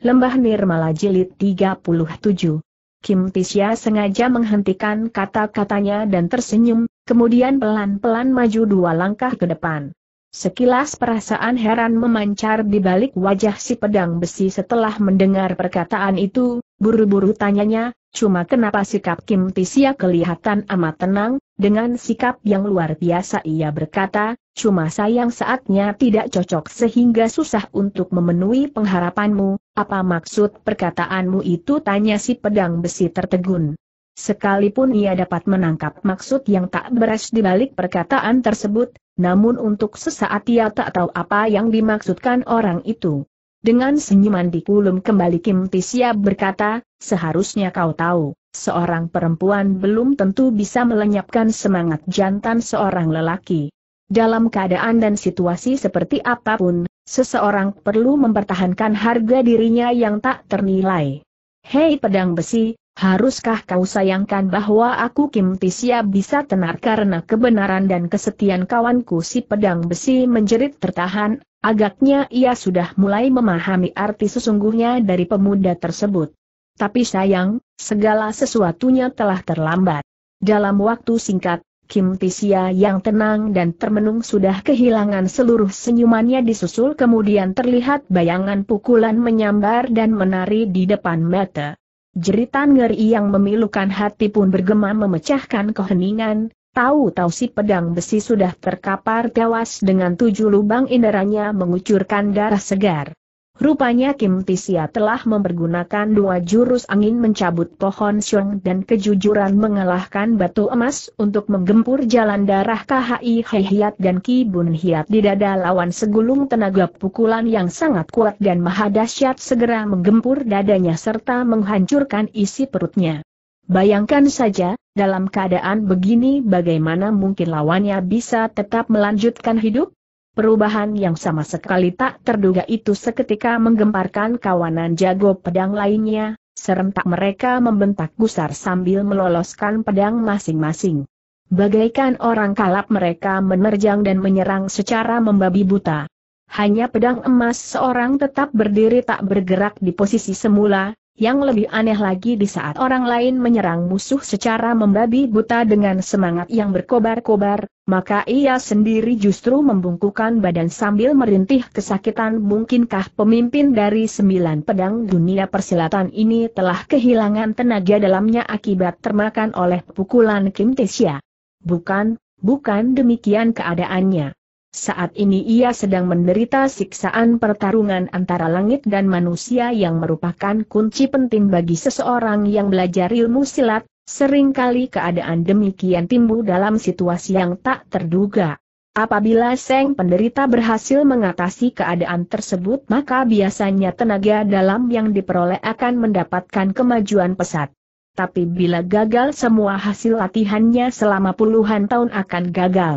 Lembah Nirmala Jilid 37 Kim Tisya sengaja menghentikan kata-katanya dan tersenyum, kemudian pelan-pelan maju dua langkah ke depan. Sekilas perasaan heran memancar di balik wajah si pedang besi setelah mendengar perkataan itu, buru-buru tanyanya, cuma kenapa sikap Kim Tisia kelihatan amat tenang, dengan sikap yang luar biasa ia berkata, cuma sayang saatnya tidak cocok sehingga susah untuk memenuhi pengharapanmu, apa maksud perkataanmu itu tanya si pedang besi tertegun. Sekalipun ia dapat menangkap maksud yang tak beres di balik perkataan tersebut, namun untuk sesaat ia tak tahu apa yang dimaksudkan orang itu. Dengan senyuman di kulum kembali Kim Tisya berkata, seharusnya kau tahu, seorang perempuan belum tentu bisa melenyapkan semangat jantan seorang lelaki. Dalam keadaan dan situasi seperti apapun, seseorang perlu mempertahankan harga dirinya yang tak ternilai. Hei pedang besi, Haruskah kau sayangkan bahwa aku Kim Tisia bisa tenar karena kebenaran dan kesetiaan kawanku si pedang besi menjerit tertahan, agaknya ia sudah mulai memahami arti sesungguhnya dari pemuda tersebut. Tapi sayang, segala sesuatunya telah terlambat. Dalam waktu singkat, Kim Tisia yang tenang dan termenung sudah kehilangan seluruh senyumannya disusul kemudian terlihat bayangan pukulan menyambar dan menari di depan mata. Jeritan ngeri yang memilukan hati pun bergema memecahkan keheningan, tahu-tahu si pedang besi sudah terkapar tewas dengan tujuh lubang inderanya mengucurkan darah segar. Rupanya Kim Tisia telah mempergunakan dua jurus angin mencabut pohon siung dan kejujuran mengalahkan batu emas untuk menggempur jalan darah KHI Heihiat dan Ki Bun Hiat di dada lawan segulung tenaga pukulan yang sangat kuat dan mahadasyat segera menggempur dadanya serta menghancurkan isi perutnya. Bayangkan saja, dalam keadaan begini bagaimana mungkin lawannya bisa tetap melanjutkan hidup? Perubahan yang sama sekali tak terduga itu seketika menggemparkan kawanan jago pedang lainnya, serentak mereka membentak gusar sambil meloloskan pedang masing-masing. Bagaikan orang kalap mereka menerjang dan menyerang secara membabi buta. Hanya pedang emas seorang tetap berdiri tak bergerak di posisi semula, yang lebih aneh lagi di saat orang lain menyerang musuh secara membabi buta dengan semangat yang berkobar-kobar, maka ia sendiri justru membungkukan badan sambil merintih kesakitan mungkinkah pemimpin dari sembilan pedang dunia persilatan ini telah kehilangan tenaga dalamnya akibat termakan oleh pukulan Kim Tesia. Bukan, bukan demikian keadaannya. Saat ini ia sedang menderita siksaan pertarungan antara langit dan manusia yang merupakan kunci penting bagi seseorang yang belajar ilmu silat, seringkali keadaan demikian timbul dalam situasi yang tak terduga. Apabila Seng penderita berhasil mengatasi keadaan tersebut maka biasanya tenaga dalam yang diperoleh akan mendapatkan kemajuan pesat. Tapi bila gagal semua hasil latihannya selama puluhan tahun akan gagal.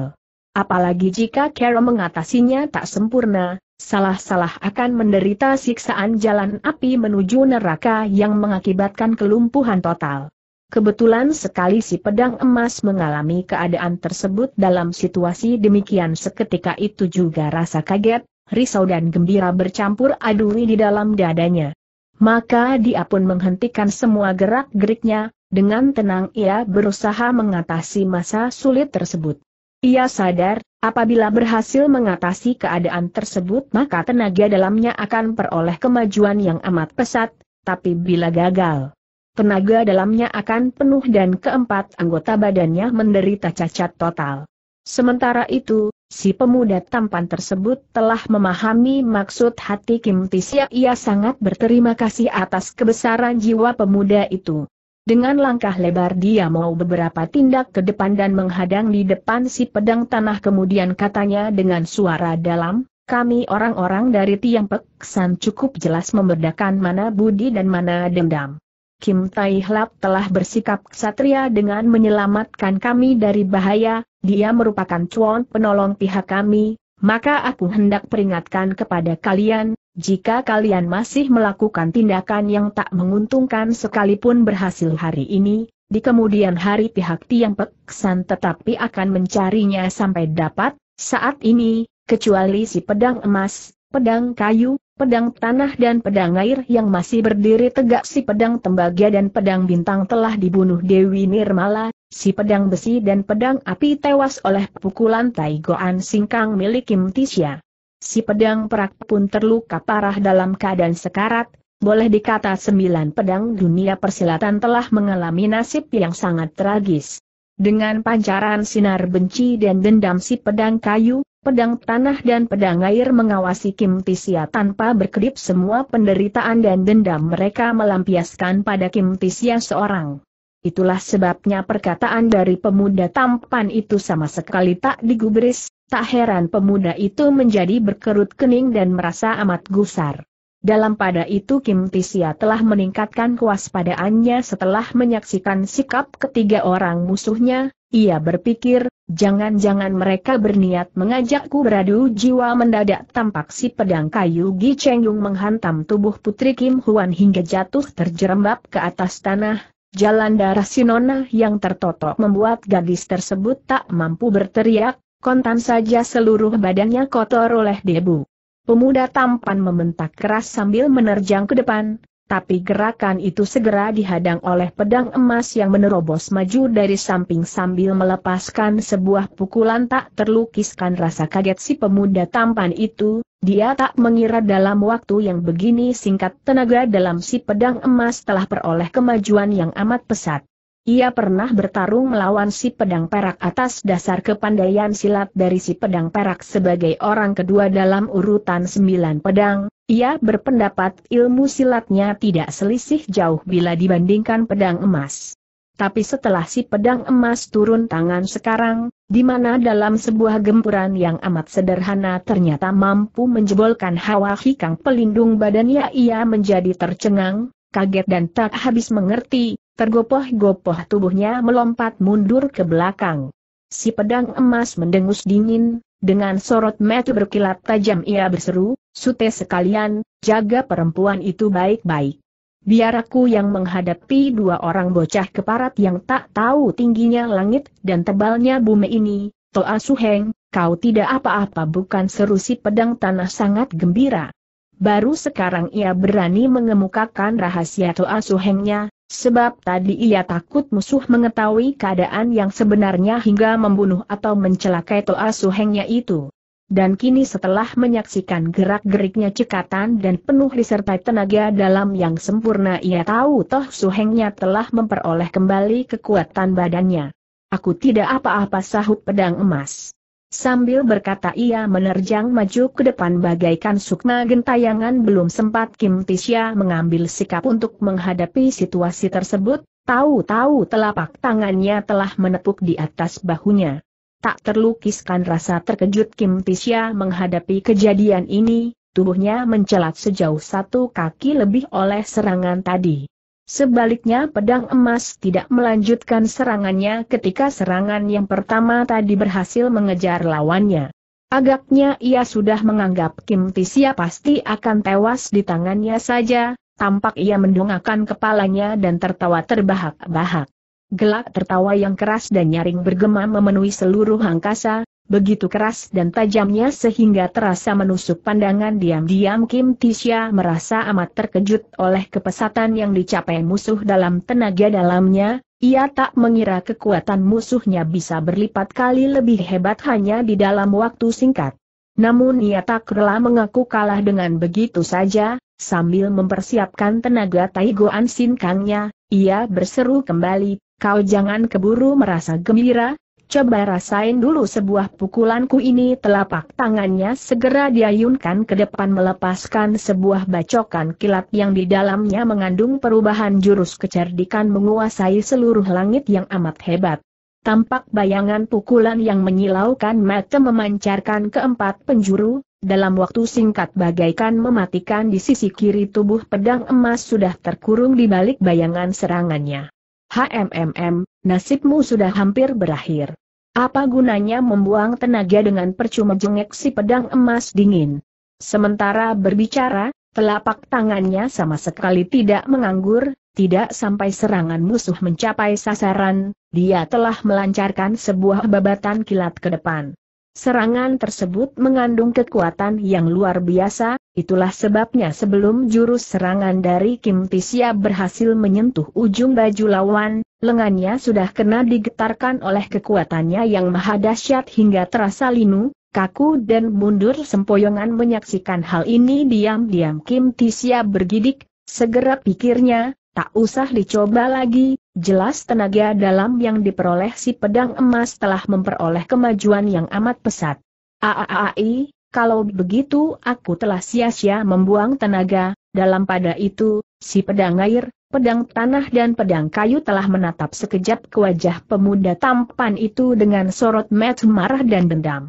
Apalagi jika Carol mengatasinya tak sempurna, salah-salah akan menderita siksaan jalan api menuju neraka yang mengakibatkan kelumpuhan total. Kebetulan sekali si pedang emas mengalami keadaan tersebut dalam situasi demikian seketika itu juga rasa kaget, risau dan gembira bercampur adui di dalam dadanya. Maka dia pun menghentikan semua gerak-geriknya, dengan tenang ia berusaha mengatasi masa sulit tersebut. Ia sadar, apabila berhasil mengatasi keadaan tersebut maka tenaga dalamnya akan peroleh kemajuan yang amat pesat, tapi bila gagal, tenaga dalamnya akan penuh dan keempat anggota badannya menderita cacat total. Sementara itu, si pemuda tampan tersebut telah memahami maksud hati Kim Tisya ia sangat berterima kasih atas kebesaran jiwa pemuda itu. Dengan langkah lebar dia mau beberapa tindak ke depan dan menghadang di depan si pedang tanah kemudian katanya dengan suara dalam, kami orang-orang dari Tiang Peksan cukup jelas membedakan mana budi dan mana dendam. Kim Tai Hlap telah bersikap ksatria dengan menyelamatkan kami dari bahaya, dia merupakan cuan penolong pihak kami, maka aku hendak peringatkan kepada kalian, jika kalian masih melakukan tindakan yang tak menguntungkan sekalipun berhasil hari ini, di kemudian hari pihak Tiang Peksan tetapi akan mencarinya sampai dapat, saat ini, kecuali si pedang emas, pedang kayu, pedang tanah dan pedang air yang masih berdiri tegak si pedang tembaga dan pedang bintang telah dibunuh Dewi Nirmala, si pedang besi dan pedang api tewas oleh pukulan Taigoan Singkang milik Kim Tisya. Si pedang perak pun terluka parah dalam keadaan sekarat, boleh dikata sembilan pedang dunia persilatan telah mengalami nasib yang sangat tragis. Dengan pancaran sinar benci dan dendam si pedang kayu, pedang tanah dan pedang air mengawasi Kim Tisia tanpa berkedip semua penderitaan dan dendam mereka melampiaskan pada Kim Tisia seorang. Itulah sebabnya perkataan dari pemuda tampan itu sama sekali tak digubris, Tak heran pemuda itu menjadi berkerut kening dan merasa amat gusar. Dalam pada itu Kim Tisia telah meningkatkan kewaspadaannya setelah menyaksikan sikap ketiga orang musuhnya, ia berpikir, jangan-jangan mereka berniat mengajakku beradu jiwa mendadak tampak si pedang kayu Gi Cheng Yung menghantam tubuh putri Kim Huan hingga jatuh terjerembab ke atas tanah, jalan darah Sinona yang tertotok membuat gadis tersebut tak mampu berteriak, kontan saja seluruh badannya kotor oleh debu. Pemuda tampan membentak keras sambil menerjang ke depan, tapi gerakan itu segera dihadang oleh pedang emas yang menerobos maju dari samping sambil melepaskan sebuah pukulan tak terlukiskan rasa kaget si pemuda tampan itu, dia tak mengira dalam waktu yang begini singkat tenaga dalam si pedang emas telah peroleh kemajuan yang amat pesat. Ia pernah bertarung melawan si pedang perak atas dasar kepandaian silat dari si pedang perak sebagai orang kedua dalam urutan sembilan pedang. Ia berpendapat ilmu silatnya tidak selisih jauh bila dibandingkan pedang emas. Tapi setelah si pedang emas turun tangan sekarang, di mana dalam sebuah gempuran yang amat sederhana ternyata mampu menjebolkan hawa hikang pelindung badannya ia menjadi tercengang, kaget dan tak habis mengerti, Tergopoh-gopoh tubuhnya melompat mundur ke belakang. Si pedang emas mendengus dingin, dengan sorot mata berkilat tajam ia berseru, sute sekalian, jaga perempuan itu baik-baik. Biar aku yang menghadapi dua orang bocah keparat yang tak tahu tingginya langit dan tebalnya bumi ini, Toa Suheng, kau tidak apa-apa bukan seru si pedang tanah sangat gembira. Baru sekarang ia berani mengemukakan rahasia Toa Suhengnya, Sebab tadi ia takut musuh mengetahui keadaan yang sebenarnya hingga membunuh atau mencelakai Toa Suhengnya itu. Dan kini setelah menyaksikan gerak-geriknya cekatan dan penuh disertai tenaga dalam yang sempurna ia tahu Toh Suhengnya telah memperoleh kembali kekuatan badannya. Aku tidak apa-apa sahut pedang emas. Sambil berkata ia menerjang maju ke depan bagaikan sukma gentayangan belum sempat Kim Tisya mengambil sikap untuk menghadapi situasi tersebut, tahu-tahu telapak tangannya telah menepuk di atas bahunya. Tak terlukiskan rasa terkejut Kim Tisya menghadapi kejadian ini, tubuhnya mencelat sejauh satu kaki lebih oleh serangan tadi. Sebaliknya pedang emas tidak melanjutkan serangannya ketika serangan yang pertama tadi berhasil mengejar lawannya. Agaknya ia sudah menganggap Kim Tisia pasti akan tewas di tangannya saja, tampak ia mendongakkan kepalanya dan tertawa terbahak-bahak. Gelak tertawa yang keras dan nyaring bergema memenuhi seluruh angkasa, Begitu keras dan tajamnya sehingga terasa menusuk pandangan diam-diam Kim Tisha merasa amat terkejut oleh kepesatan yang dicapai musuh dalam tenaga dalamnya, ia tak mengira kekuatan musuhnya bisa berlipat kali lebih hebat hanya di dalam waktu singkat. Namun ia tak rela mengaku kalah dengan begitu saja, sambil mempersiapkan tenaga Taiguan Ansin Kangnya, ia berseru kembali, kau jangan keburu merasa gembira, Coba rasain dulu sebuah pukulanku ini telapak tangannya segera diayunkan ke depan melepaskan sebuah bacokan kilat yang di dalamnya mengandung perubahan jurus kecerdikan menguasai seluruh langit yang amat hebat. Tampak bayangan pukulan yang menyilaukan mata memancarkan keempat penjuru, dalam waktu singkat bagaikan mematikan di sisi kiri tubuh pedang emas sudah terkurung di balik bayangan serangannya. HMMM, nasibmu sudah hampir berakhir. Apa gunanya membuang tenaga dengan percuma jengek si pedang emas dingin? Sementara berbicara, telapak tangannya sama sekali tidak menganggur, tidak sampai serangan musuh mencapai sasaran, dia telah melancarkan sebuah babatan kilat ke depan. Serangan tersebut mengandung kekuatan yang luar biasa, itulah sebabnya sebelum jurus serangan dari Kim Tisia berhasil menyentuh ujung baju lawan, lengannya sudah kena digetarkan oleh kekuatannya yang maha dahsyat hingga terasa linu, kaku dan mundur sempoyongan menyaksikan hal ini diam-diam Kim Tisia bergidik, segera pikirnya, tak usah dicoba lagi, Jelas tenaga dalam yang diperoleh si pedang emas telah memperoleh kemajuan yang amat pesat. Aaai, kalau begitu aku telah sia-sia membuang tenaga, dalam pada itu, si pedang air, pedang tanah dan pedang kayu telah menatap sekejap ke wajah pemuda tampan itu dengan sorot mat marah dan dendam.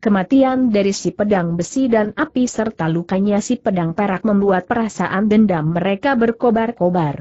Kematian dari si pedang besi dan api serta lukanya si pedang perak membuat perasaan dendam mereka berkobar-kobar.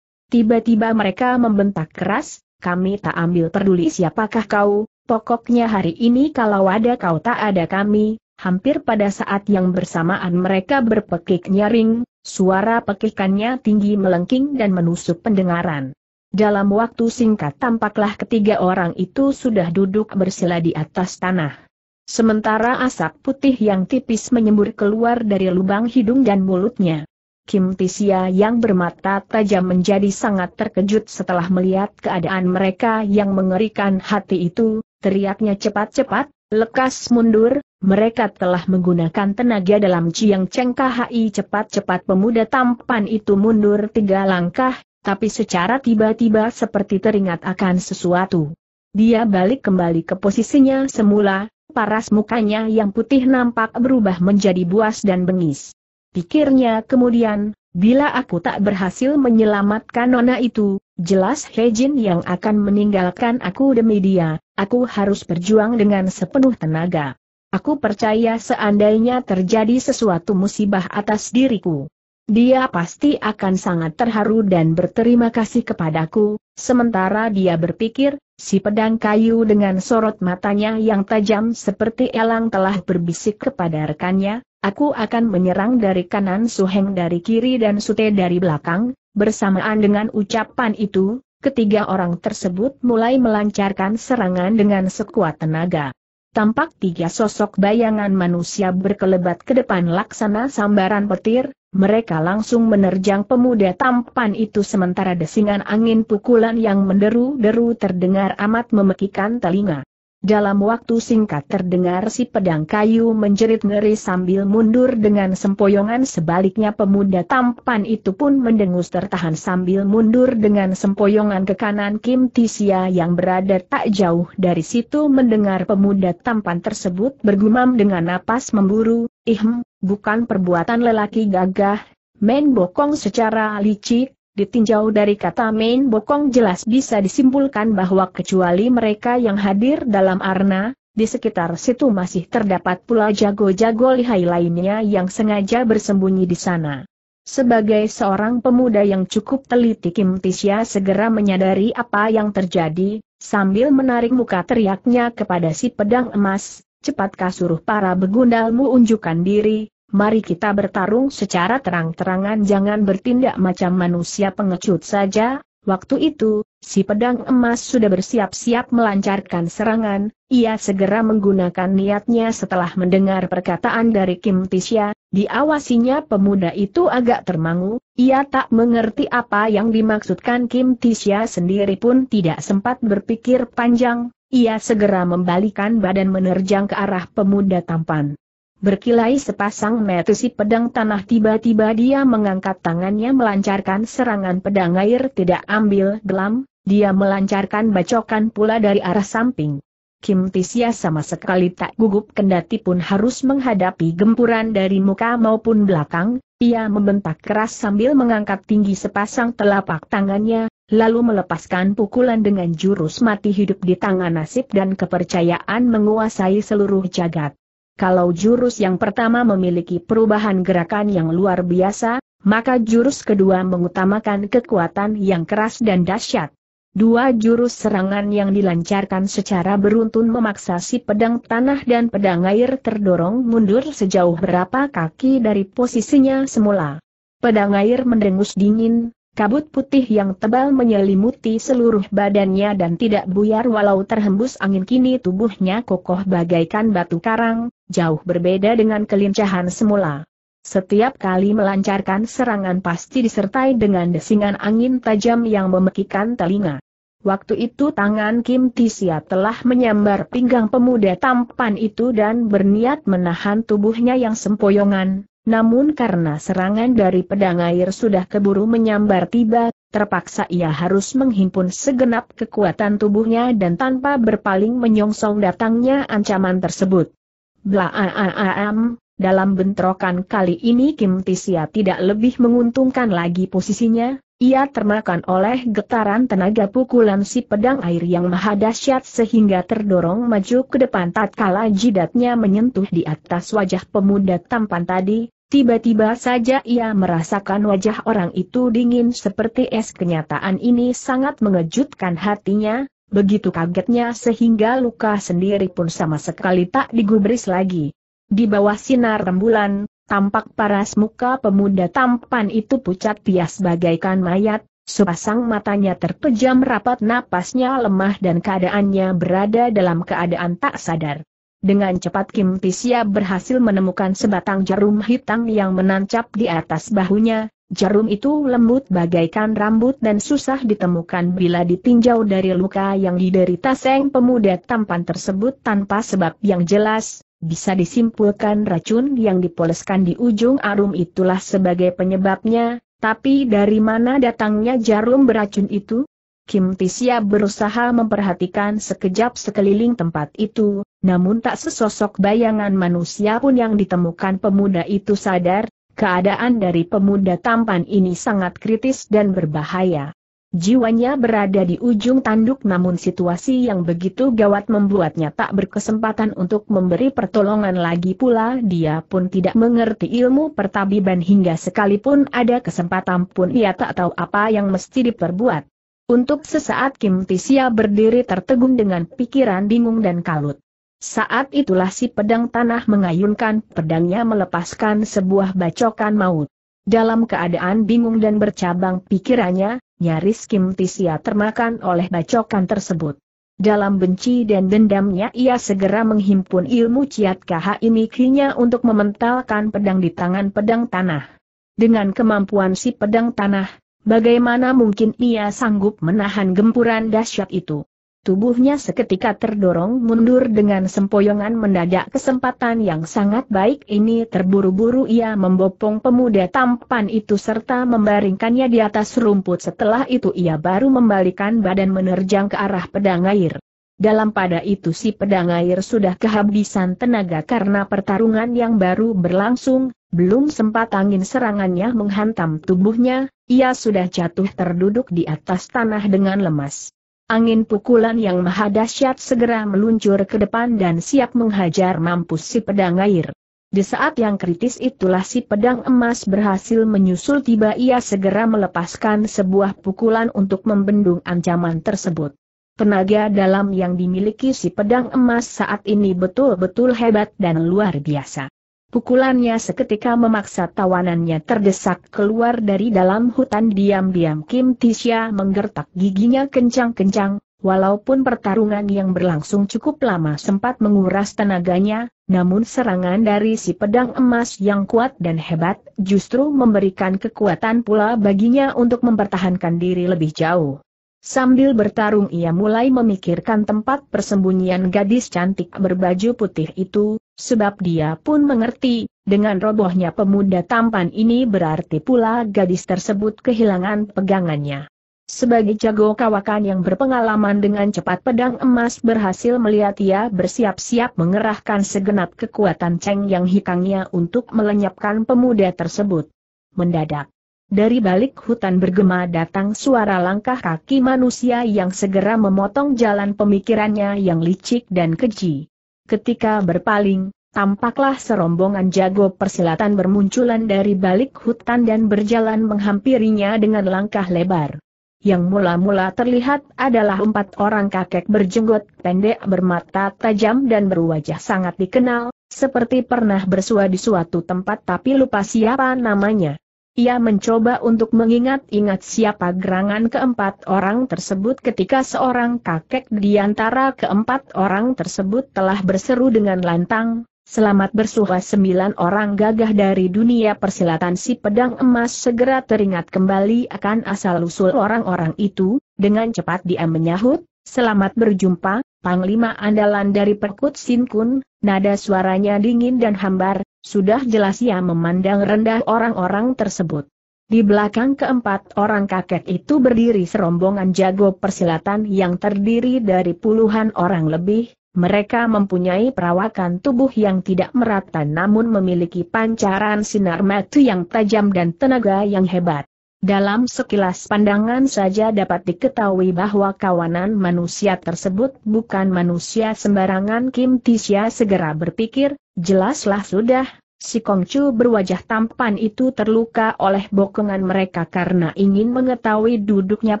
Tiba-tiba mereka membentak keras, kami tak ambil peduli siapakah kau, pokoknya hari ini kalau ada kau tak ada kami, hampir pada saat yang bersamaan mereka berpekik nyaring, suara pekikannya tinggi melengking dan menusuk pendengaran. Dalam waktu singkat tampaklah ketiga orang itu sudah duduk bersila di atas tanah. Sementara asap putih yang tipis menyembur keluar dari lubang hidung dan mulutnya. Kim Tisia yang bermata tajam menjadi sangat terkejut setelah melihat keadaan mereka yang mengerikan hati itu, teriaknya cepat-cepat, lekas mundur, mereka telah menggunakan tenaga dalam Ciang Cheng KHI cepat-cepat pemuda tampan itu mundur tiga langkah, tapi secara tiba-tiba seperti teringat akan sesuatu. Dia balik kembali ke posisinya semula, paras mukanya yang putih nampak berubah menjadi buas dan bengis. Pikirnya kemudian, bila aku tak berhasil menyelamatkan nona itu, jelas Hejin yang akan meninggalkan aku demi dia, aku harus berjuang dengan sepenuh tenaga. Aku percaya seandainya terjadi sesuatu musibah atas diriku, dia pasti akan sangat terharu dan berterima kasih kepadaku, sementara dia berpikir, si pedang kayu dengan sorot matanya yang tajam seperti elang telah berbisik kepada rekannya, aku akan menyerang dari kanan Suheng dari kiri dan Sute dari belakang, bersamaan dengan ucapan itu, ketiga orang tersebut mulai melancarkan serangan dengan sekuat tenaga. Tampak tiga sosok bayangan manusia berkelebat ke depan laksana sambaran petir, mereka langsung menerjang pemuda tampan itu sementara desingan angin pukulan yang menderu-deru terdengar amat memekikan telinga. Dalam waktu singkat terdengar si pedang kayu menjerit ngeri sambil mundur dengan sempoyongan sebaliknya pemuda tampan itu pun mendengus tertahan sambil mundur dengan sempoyongan ke kanan Kim Tisia yang berada tak jauh dari situ mendengar pemuda tampan tersebut bergumam dengan napas memburu, ihm, bukan perbuatan lelaki gagah, men bokong secara licik, Ditinjau dari kata main bokong jelas bisa disimpulkan bahwa kecuali mereka yang hadir dalam arna, di sekitar situ masih terdapat pula jago-jago lihai lainnya yang sengaja bersembunyi di sana. Sebagai seorang pemuda yang cukup teliti Kim Tisya segera menyadari apa yang terjadi, sambil menarik muka teriaknya kepada si pedang emas, cepatkah suruh para begundalmu unjukkan diri, mari kita bertarung secara terang-terangan jangan bertindak macam manusia pengecut saja. Waktu itu, si pedang emas sudah bersiap-siap melancarkan serangan, ia segera menggunakan niatnya setelah mendengar perkataan dari Kim Tisha, diawasinya pemuda itu agak termangu, ia tak mengerti apa yang dimaksudkan Kim Tisha sendiri pun tidak sempat berpikir panjang, ia segera membalikan badan menerjang ke arah pemuda tampan berkilai sepasang metusi pedang tanah tiba-tiba dia mengangkat tangannya melancarkan serangan pedang air tidak ambil gelam, dia melancarkan bacokan pula dari arah samping. Kim Tisya sama sekali tak gugup kendati pun harus menghadapi gempuran dari muka maupun belakang, ia membentak keras sambil mengangkat tinggi sepasang telapak tangannya, lalu melepaskan pukulan dengan jurus mati hidup di tangan nasib dan kepercayaan menguasai seluruh jagat kalau jurus yang pertama memiliki perubahan gerakan yang luar biasa, maka jurus kedua mengutamakan kekuatan yang keras dan dahsyat. Dua jurus serangan yang dilancarkan secara beruntun memaksa si pedang tanah dan pedang air terdorong mundur sejauh berapa kaki dari posisinya semula. Pedang air mendengus dingin, Kabut putih yang tebal menyelimuti seluruh badannya dan tidak buyar walau terhembus angin kini tubuhnya kokoh bagaikan batu karang, jauh berbeda dengan kelincahan semula. Setiap kali melancarkan serangan pasti disertai dengan desingan angin tajam yang memekikan telinga. Waktu itu tangan Kim Tisia telah menyambar pinggang pemuda tampan itu dan berniat menahan tubuhnya yang sempoyongan, namun karena serangan dari pedang air sudah keburu menyambar tiba, terpaksa ia harus menghimpun segenap kekuatan tubuhnya dan tanpa berpaling menyongsong datangnya ancaman tersebut. Blaaam, dalam bentrokan kali ini Kim Tisia tidak lebih menguntungkan lagi posisinya, ia termakan oleh getaran tenaga pukulan si pedang air yang maha dahsyat sehingga terdorong maju ke depan tatkala jidatnya menyentuh di atas wajah pemuda tampan tadi, Tiba-tiba saja ia merasakan wajah orang itu dingin seperti es kenyataan ini sangat mengejutkan hatinya, begitu kagetnya sehingga luka sendiri pun sama sekali tak digubris lagi. Di bawah sinar rembulan, tampak paras muka pemuda tampan itu pucat pias bagaikan mayat, sepasang matanya terpejam rapat napasnya lemah dan keadaannya berada dalam keadaan tak sadar. Dengan cepat Kim Pisia berhasil menemukan sebatang jarum hitam yang menancap di atas bahunya, jarum itu lembut bagaikan rambut dan susah ditemukan bila ditinjau dari luka yang diderita Seng pemuda tampan tersebut tanpa sebab yang jelas, bisa disimpulkan racun yang dipoleskan di ujung arum itulah sebagai penyebabnya, tapi dari mana datangnya jarum beracun itu? Kim Tisya berusaha memperhatikan sekejap sekeliling tempat itu, namun tak sesosok bayangan manusia pun yang ditemukan pemuda itu sadar, keadaan dari pemuda tampan ini sangat kritis dan berbahaya. Jiwanya berada di ujung tanduk namun situasi yang begitu gawat membuatnya tak berkesempatan untuk memberi pertolongan lagi pula dia pun tidak mengerti ilmu pertabiban hingga sekalipun ada kesempatan pun ia tak tahu apa yang mesti diperbuat. Untuk sesaat Kim Tisia berdiri tertegun dengan pikiran bingung dan kalut. Saat itulah si pedang tanah mengayunkan pedangnya melepaskan sebuah bacokan maut. Dalam keadaan bingung dan bercabang pikirannya, nyaris Kim Tisia termakan oleh bacokan tersebut. Dalam benci dan dendamnya ia segera menghimpun ilmu Ciat ini kini untuk mementalkan pedang di tangan pedang tanah. Dengan kemampuan si pedang tanah, Bagaimana mungkin ia sanggup menahan gempuran dahsyat itu? Tubuhnya seketika terdorong mundur dengan sempoyongan mendadak kesempatan yang sangat baik ini terburu-buru ia membopong pemuda tampan itu serta membaringkannya di atas rumput setelah itu ia baru membalikan badan menerjang ke arah pedang air. Dalam pada itu si pedang air sudah kehabisan tenaga karena pertarungan yang baru berlangsung, belum sempat angin serangannya menghantam tubuhnya, ia sudah jatuh terduduk di atas tanah dengan lemas. Angin pukulan yang maha dahsyat segera meluncur ke depan dan siap menghajar mampus si pedang air. Di saat yang kritis itulah si pedang emas berhasil menyusul tiba ia segera melepaskan sebuah pukulan untuk membendung ancaman tersebut. Tenaga dalam yang dimiliki si pedang emas saat ini betul-betul hebat dan luar biasa. Pukulannya seketika memaksa tawanannya terdesak keluar dari dalam hutan diam-diam Kim Tisha menggertak giginya kencang-kencang, walaupun pertarungan yang berlangsung cukup lama sempat menguras tenaganya, namun serangan dari si pedang emas yang kuat dan hebat justru memberikan kekuatan pula baginya untuk mempertahankan diri lebih jauh. Sambil bertarung ia mulai memikirkan tempat persembunyian gadis cantik berbaju putih itu, sebab dia pun mengerti, dengan robohnya pemuda tampan ini berarti pula gadis tersebut kehilangan pegangannya. Sebagai jago kawakan yang berpengalaman dengan cepat pedang emas berhasil melihat ia bersiap-siap mengerahkan segenap kekuatan Ceng yang hikangnya untuk melenyapkan pemuda tersebut. Mendadak, dari balik hutan bergema datang suara langkah kaki manusia yang segera memotong jalan pemikirannya yang licik dan keji. Ketika berpaling, tampaklah serombongan jago persilatan bermunculan dari balik hutan dan berjalan menghampirinya dengan langkah lebar. Yang mula-mula terlihat adalah empat orang kakek berjenggot pendek bermata tajam dan berwajah sangat dikenal, seperti pernah bersua di suatu tempat tapi lupa siapa namanya. Ia mencoba untuk mengingat-ingat siapa gerangan keempat orang tersebut ketika seorang kakek di antara keempat orang tersebut telah berseru dengan lantang, Selamat bersuha sembilan orang gagah dari dunia persilatan si pedang emas segera teringat kembali akan asal-usul orang-orang itu, dengan cepat dia menyahut, selamat berjumpa, Panglima Andalan dari Perkut Sinkun, nada suaranya dingin dan hambar, sudah jelas ia memandang rendah orang-orang tersebut. Di belakang keempat orang kakek itu berdiri serombongan jago persilatan yang terdiri dari puluhan orang lebih, mereka mempunyai perawakan tubuh yang tidak merata namun memiliki pancaran sinar mata yang tajam dan tenaga yang hebat. Dalam sekilas pandangan saja dapat diketahui bahwa kawanan manusia tersebut bukan manusia sembarangan Kim Tisya segera berpikir, jelaslah sudah, si Kongcu berwajah tampan itu terluka oleh bokongan mereka karena ingin mengetahui duduknya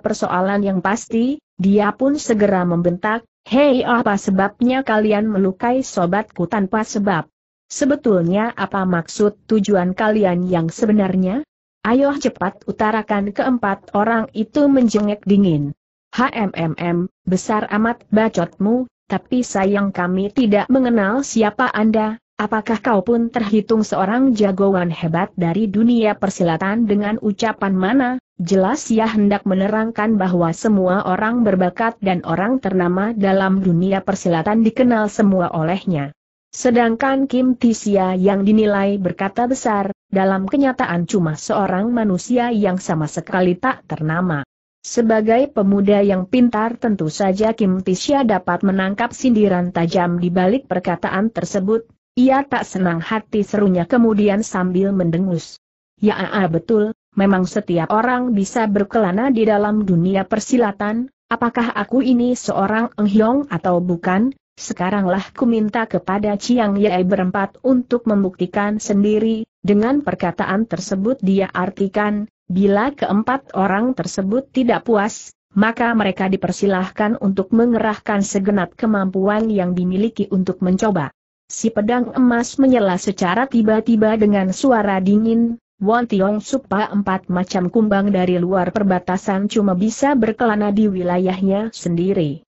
persoalan yang pasti, dia pun segera membentak, Hei apa sebabnya kalian melukai sobatku tanpa sebab? Sebetulnya apa maksud tujuan kalian yang sebenarnya? Ayo cepat utarakan keempat orang itu menjengek dingin. HMMM, besar amat bacotmu, tapi sayang kami tidak mengenal siapa Anda, apakah kau pun terhitung seorang jagoan hebat dari dunia persilatan dengan ucapan mana? Jelas ia hendak menerangkan bahwa semua orang berbakat dan orang ternama dalam dunia persilatan dikenal semua olehnya. Sedangkan Kim Tisia yang dinilai berkata besar, dalam kenyataan cuma seorang manusia yang sama sekali tak ternama. Sebagai pemuda yang pintar tentu saja Kim Tisia dapat menangkap sindiran tajam di balik perkataan tersebut, ia tak senang hati serunya kemudian sambil mendengus. Ya betul, memang setiap orang bisa berkelana di dalam dunia persilatan, apakah aku ini seorang enghiong atau bukan, Sekaranglah ku minta kepada Chiang Yai berempat untuk membuktikan sendiri, dengan perkataan tersebut dia artikan, bila keempat orang tersebut tidak puas, maka mereka dipersilahkan untuk mengerahkan segenap kemampuan yang dimiliki untuk mencoba. Si pedang emas menyela secara tiba-tiba dengan suara dingin, Wan Tiong Supa empat macam kumbang dari luar perbatasan cuma bisa berkelana di wilayahnya sendiri.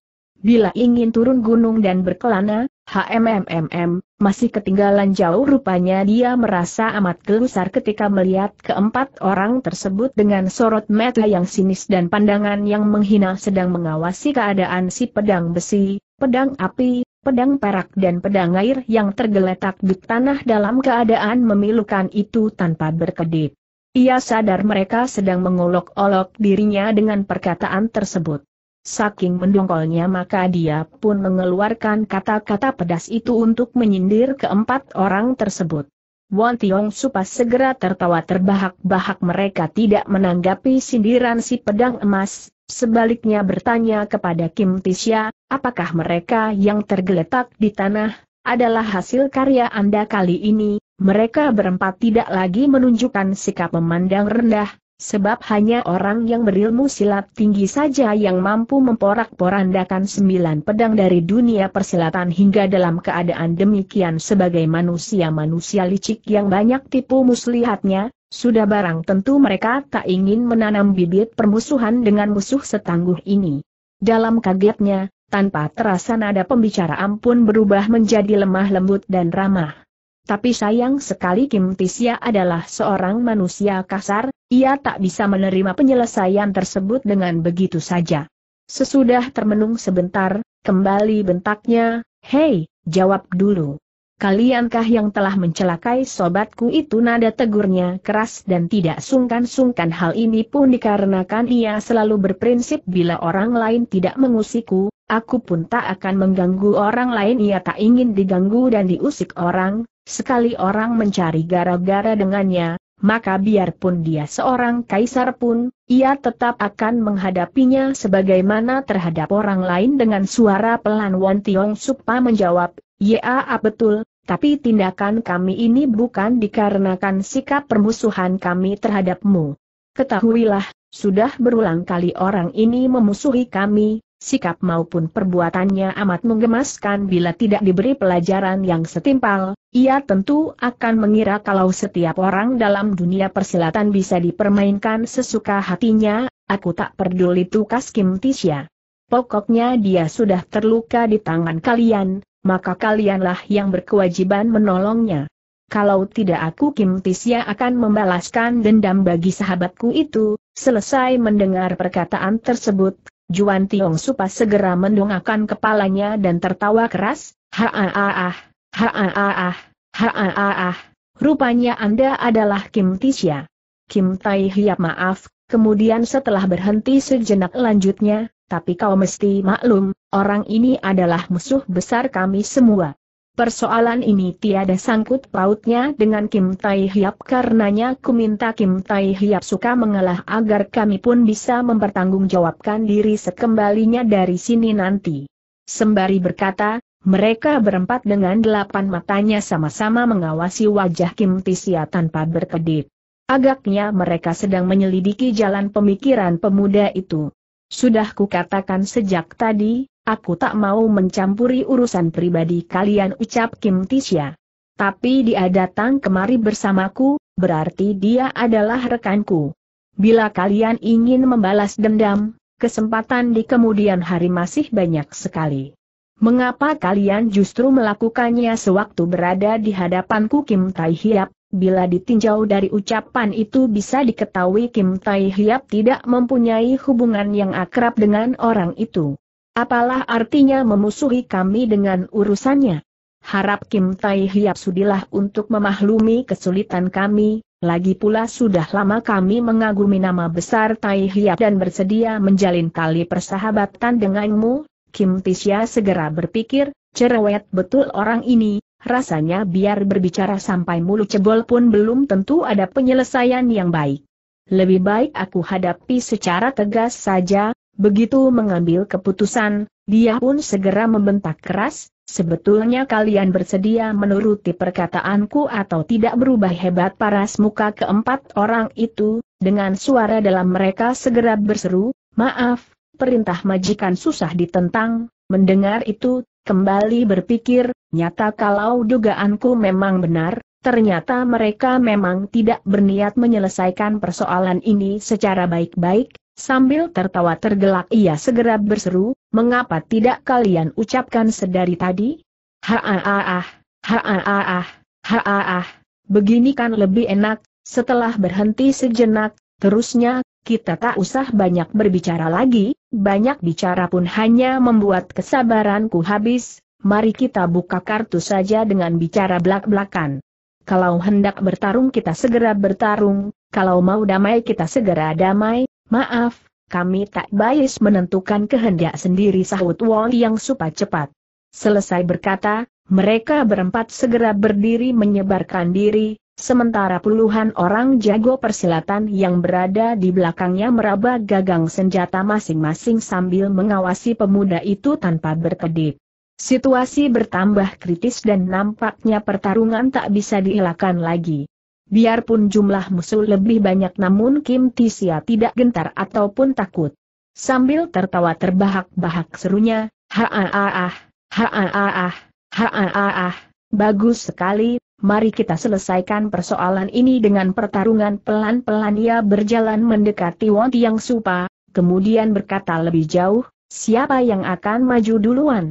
Bila ingin turun gunung dan berkelana, HMMMM, masih ketinggalan jauh rupanya dia merasa amat gelusar ketika melihat keempat orang tersebut dengan sorot mata yang sinis dan pandangan yang menghina sedang mengawasi keadaan si pedang besi, pedang api, pedang perak dan pedang air yang tergeletak di tanah dalam keadaan memilukan itu tanpa berkedip. Ia sadar mereka sedang mengolok-olok dirinya dengan perkataan tersebut. Saking mendongkolnya maka dia pun mengeluarkan kata-kata pedas itu untuk menyindir keempat orang tersebut. Won Tiong Supas segera tertawa terbahak-bahak mereka tidak menanggapi sindiran si pedang emas, sebaliknya bertanya kepada Kim Tisya, apakah mereka yang tergeletak di tanah, adalah hasil karya Anda kali ini, mereka berempat tidak lagi menunjukkan sikap memandang rendah, Sebab hanya orang yang berilmu silat tinggi saja yang mampu memporak-porandakan sembilan pedang dari dunia persilatan hingga dalam keadaan demikian sebagai manusia-manusia licik yang banyak tipu muslihatnya, sudah barang tentu mereka tak ingin menanam bibit permusuhan dengan musuh setangguh ini. Dalam kagetnya, tanpa terasa nada pembicaraan pun berubah menjadi lemah lembut dan ramah. Tapi sayang sekali Kim Tisya adalah seorang manusia kasar, ia tak bisa menerima penyelesaian tersebut dengan begitu saja. Sesudah termenung sebentar, kembali bentaknya, Hei, jawab dulu. Kaliankah yang telah mencelakai sobatku itu nada tegurnya keras dan tidak sungkan-sungkan hal ini pun dikarenakan ia selalu berprinsip bila orang lain tidak mengusikku, aku pun tak akan mengganggu orang lain ia tak ingin diganggu dan diusik orang, sekali orang mencari gara-gara dengannya, maka biarpun dia seorang kaisar pun, ia tetap akan menghadapinya sebagaimana terhadap orang lain dengan suara pelan Won Tiong Supa menjawab, Ya betul, tapi tindakan kami ini bukan dikarenakan sikap permusuhan kami terhadapmu. Ketahuilah, sudah berulang kali orang ini memusuhi kami, sikap maupun perbuatannya amat menggemaskan bila tidak diberi pelajaran yang setimpal, ia tentu akan mengira kalau setiap orang dalam dunia persilatan bisa dipermainkan sesuka hatinya, aku tak peduli tukas Kim Tisha. Pokoknya dia sudah terluka di tangan kalian, maka kalianlah yang berkewajiban menolongnya. Kalau tidak aku Kim Tisya akan membalaskan dendam bagi sahabatku itu, selesai mendengar perkataan tersebut, Juan Tiong Supa segera mendongakkan kepalanya dan tertawa keras, ha-ah-ah, ha-ah-ah, ha-ah-ah, rupanya Anda adalah Kim Tisha. Kim Tai Hiap maaf, kemudian setelah berhenti sejenak lanjutnya, tapi kau mesti maklum, orang ini adalah musuh besar kami semua. Persoalan ini tiada sangkut pautnya dengan Kim Tai Hiap karenanya ku minta Kim Tai Hiap suka mengalah agar kami pun bisa mempertanggungjawabkan diri sekembalinya dari sini nanti. Sembari berkata, mereka berempat dengan delapan matanya sama-sama mengawasi wajah Kim Tisia tanpa berkedip. Agaknya mereka sedang menyelidiki jalan pemikiran pemuda itu. Sudah kukatakan sejak tadi, Aku tak mau mencampuri urusan pribadi kalian ucap Kim Tisha. Tapi dia datang kemari bersamaku, berarti dia adalah rekanku. Bila kalian ingin membalas dendam, kesempatan di kemudian hari masih banyak sekali. Mengapa kalian justru melakukannya sewaktu berada di hadapanku Kim Tai Hiap? Bila ditinjau dari ucapan itu bisa diketahui Kim Tai Hiap tidak mempunyai hubungan yang akrab dengan orang itu. Apalah artinya memusuhi kami dengan urusannya? Harap Kim Tai Hiap sudilah untuk memaklumi kesulitan kami, lagi pula sudah lama kami mengagumi nama besar Tai Hiap dan bersedia menjalin tali persahabatan denganmu, Kim Tisya segera berpikir, cerewet betul orang ini, rasanya biar berbicara sampai mulut cebol pun belum tentu ada penyelesaian yang baik. Lebih baik aku hadapi secara tegas saja, Begitu mengambil keputusan, dia pun segera membentak keras, sebetulnya kalian bersedia menuruti perkataanku atau tidak berubah hebat paras muka keempat orang itu, dengan suara dalam mereka segera berseru, maaf, perintah majikan susah ditentang, mendengar itu, kembali berpikir, nyata kalau dugaanku memang benar, Ternyata mereka memang tidak berniat menyelesaikan persoalan ini secara baik-baik, Sambil tertawa tergelak ia segera berseru, mengapa tidak kalian ucapkan sedari tadi? Ha-ah-ah, ha-ah-ah, ha-ah, begini kan lebih enak, setelah berhenti sejenak, terusnya, kita tak usah banyak berbicara lagi, banyak bicara pun hanya membuat kesabaranku habis, mari kita buka kartu saja dengan bicara belak-belakan. Kalau hendak bertarung kita segera bertarung, kalau mau damai kita segera damai, Maaf, kami tak bias menentukan kehendak sendiri sahut Wong yang supa cepat. Selesai berkata, mereka berempat segera berdiri menyebarkan diri, sementara puluhan orang jago persilatan yang berada di belakangnya meraba gagang senjata masing-masing sambil mengawasi pemuda itu tanpa berkedip. Situasi bertambah kritis dan nampaknya pertarungan tak bisa dielakkan lagi. Biarpun jumlah musuh lebih banyak namun Kim Tisia tidak gentar ataupun takut. Sambil tertawa terbahak-bahak serunya, ha-ah-ah, ha-ah-ah, ha-ah-ah, bagus sekali, mari kita selesaikan persoalan ini dengan pertarungan pelan-pelan ia berjalan mendekati Won Tiang Supa, kemudian berkata lebih jauh, siapa yang akan maju duluan?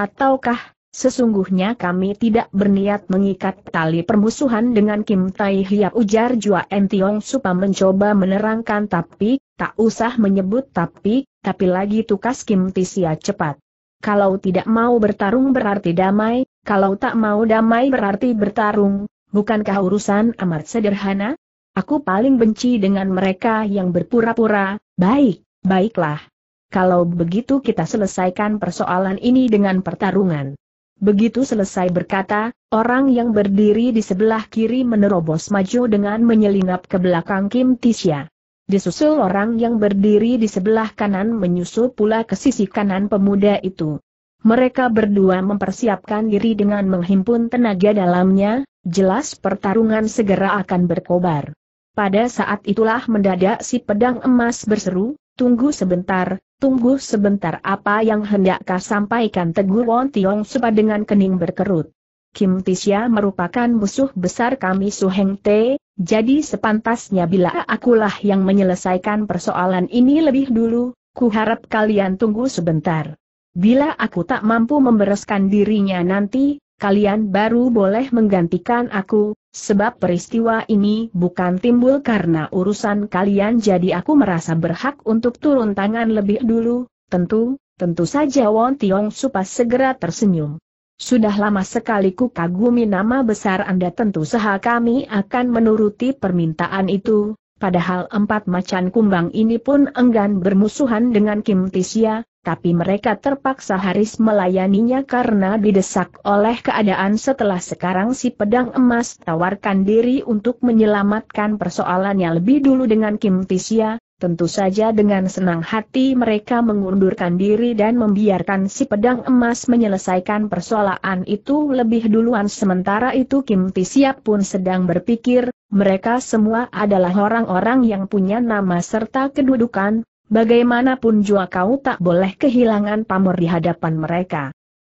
Ataukah Sesungguhnya kami tidak berniat mengikat tali permusuhan dengan Kim Tai Hiap ujar Jua Entiong Supa mencoba menerangkan tapi, tak usah menyebut tapi, tapi lagi tukas Kim Tisia cepat. Kalau tidak mau bertarung berarti damai, kalau tak mau damai berarti bertarung, bukankah urusan amat sederhana? Aku paling benci dengan mereka yang berpura-pura, baik, baiklah. Kalau begitu kita selesaikan persoalan ini dengan pertarungan. Begitu selesai berkata, orang yang berdiri di sebelah kiri menerobos maju dengan menyelinap ke belakang Kim Tisha. Disusul orang yang berdiri di sebelah kanan menyusul pula ke sisi kanan pemuda itu. Mereka berdua mempersiapkan diri dengan menghimpun tenaga dalamnya, jelas pertarungan segera akan berkobar. Pada saat itulah mendadak si pedang emas berseru, tunggu sebentar, Tunggu sebentar apa yang hendakkah sampaikan Teguh Won Tiong Supa dengan kening berkerut. Kim Tisya merupakan musuh besar kami Su Heng Te, jadi sepantasnya bila akulah yang menyelesaikan persoalan ini lebih dulu, ku harap kalian tunggu sebentar. Bila aku tak mampu membereskan dirinya nanti, kalian baru boleh menggantikan aku, Sebab peristiwa ini bukan timbul karena urusan kalian jadi aku merasa berhak untuk turun tangan lebih dulu, tentu, tentu saja Won Tiong Supas segera tersenyum. Sudah lama sekali ku kagumi nama besar Anda tentu seha kami akan menuruti permintaan itu, Padahal empat macan kumbang ini pun enggan bermusuhan dengan Kim Tisia, tapi mereka terpaksa harus melayaninya karena didesak oleh keadaan setelah sekarang si pedang emas tawarkan diri untuk menyelamatkan persoalannya lebih dulu dengan Kim Tisia, Tentu saja dengan senang hati mereka mengundurkan diri dan membiarkan si pedang emas menyelesaikan persoalan itu lebih duluan sementara itu Kim Ti Siap pun sedang berpikir, mereka semua adalah orang-orang yang punya nama serta kedudukan, bagaimanapun jua kau tak boleh kehilangan pamor di hadapan mereka.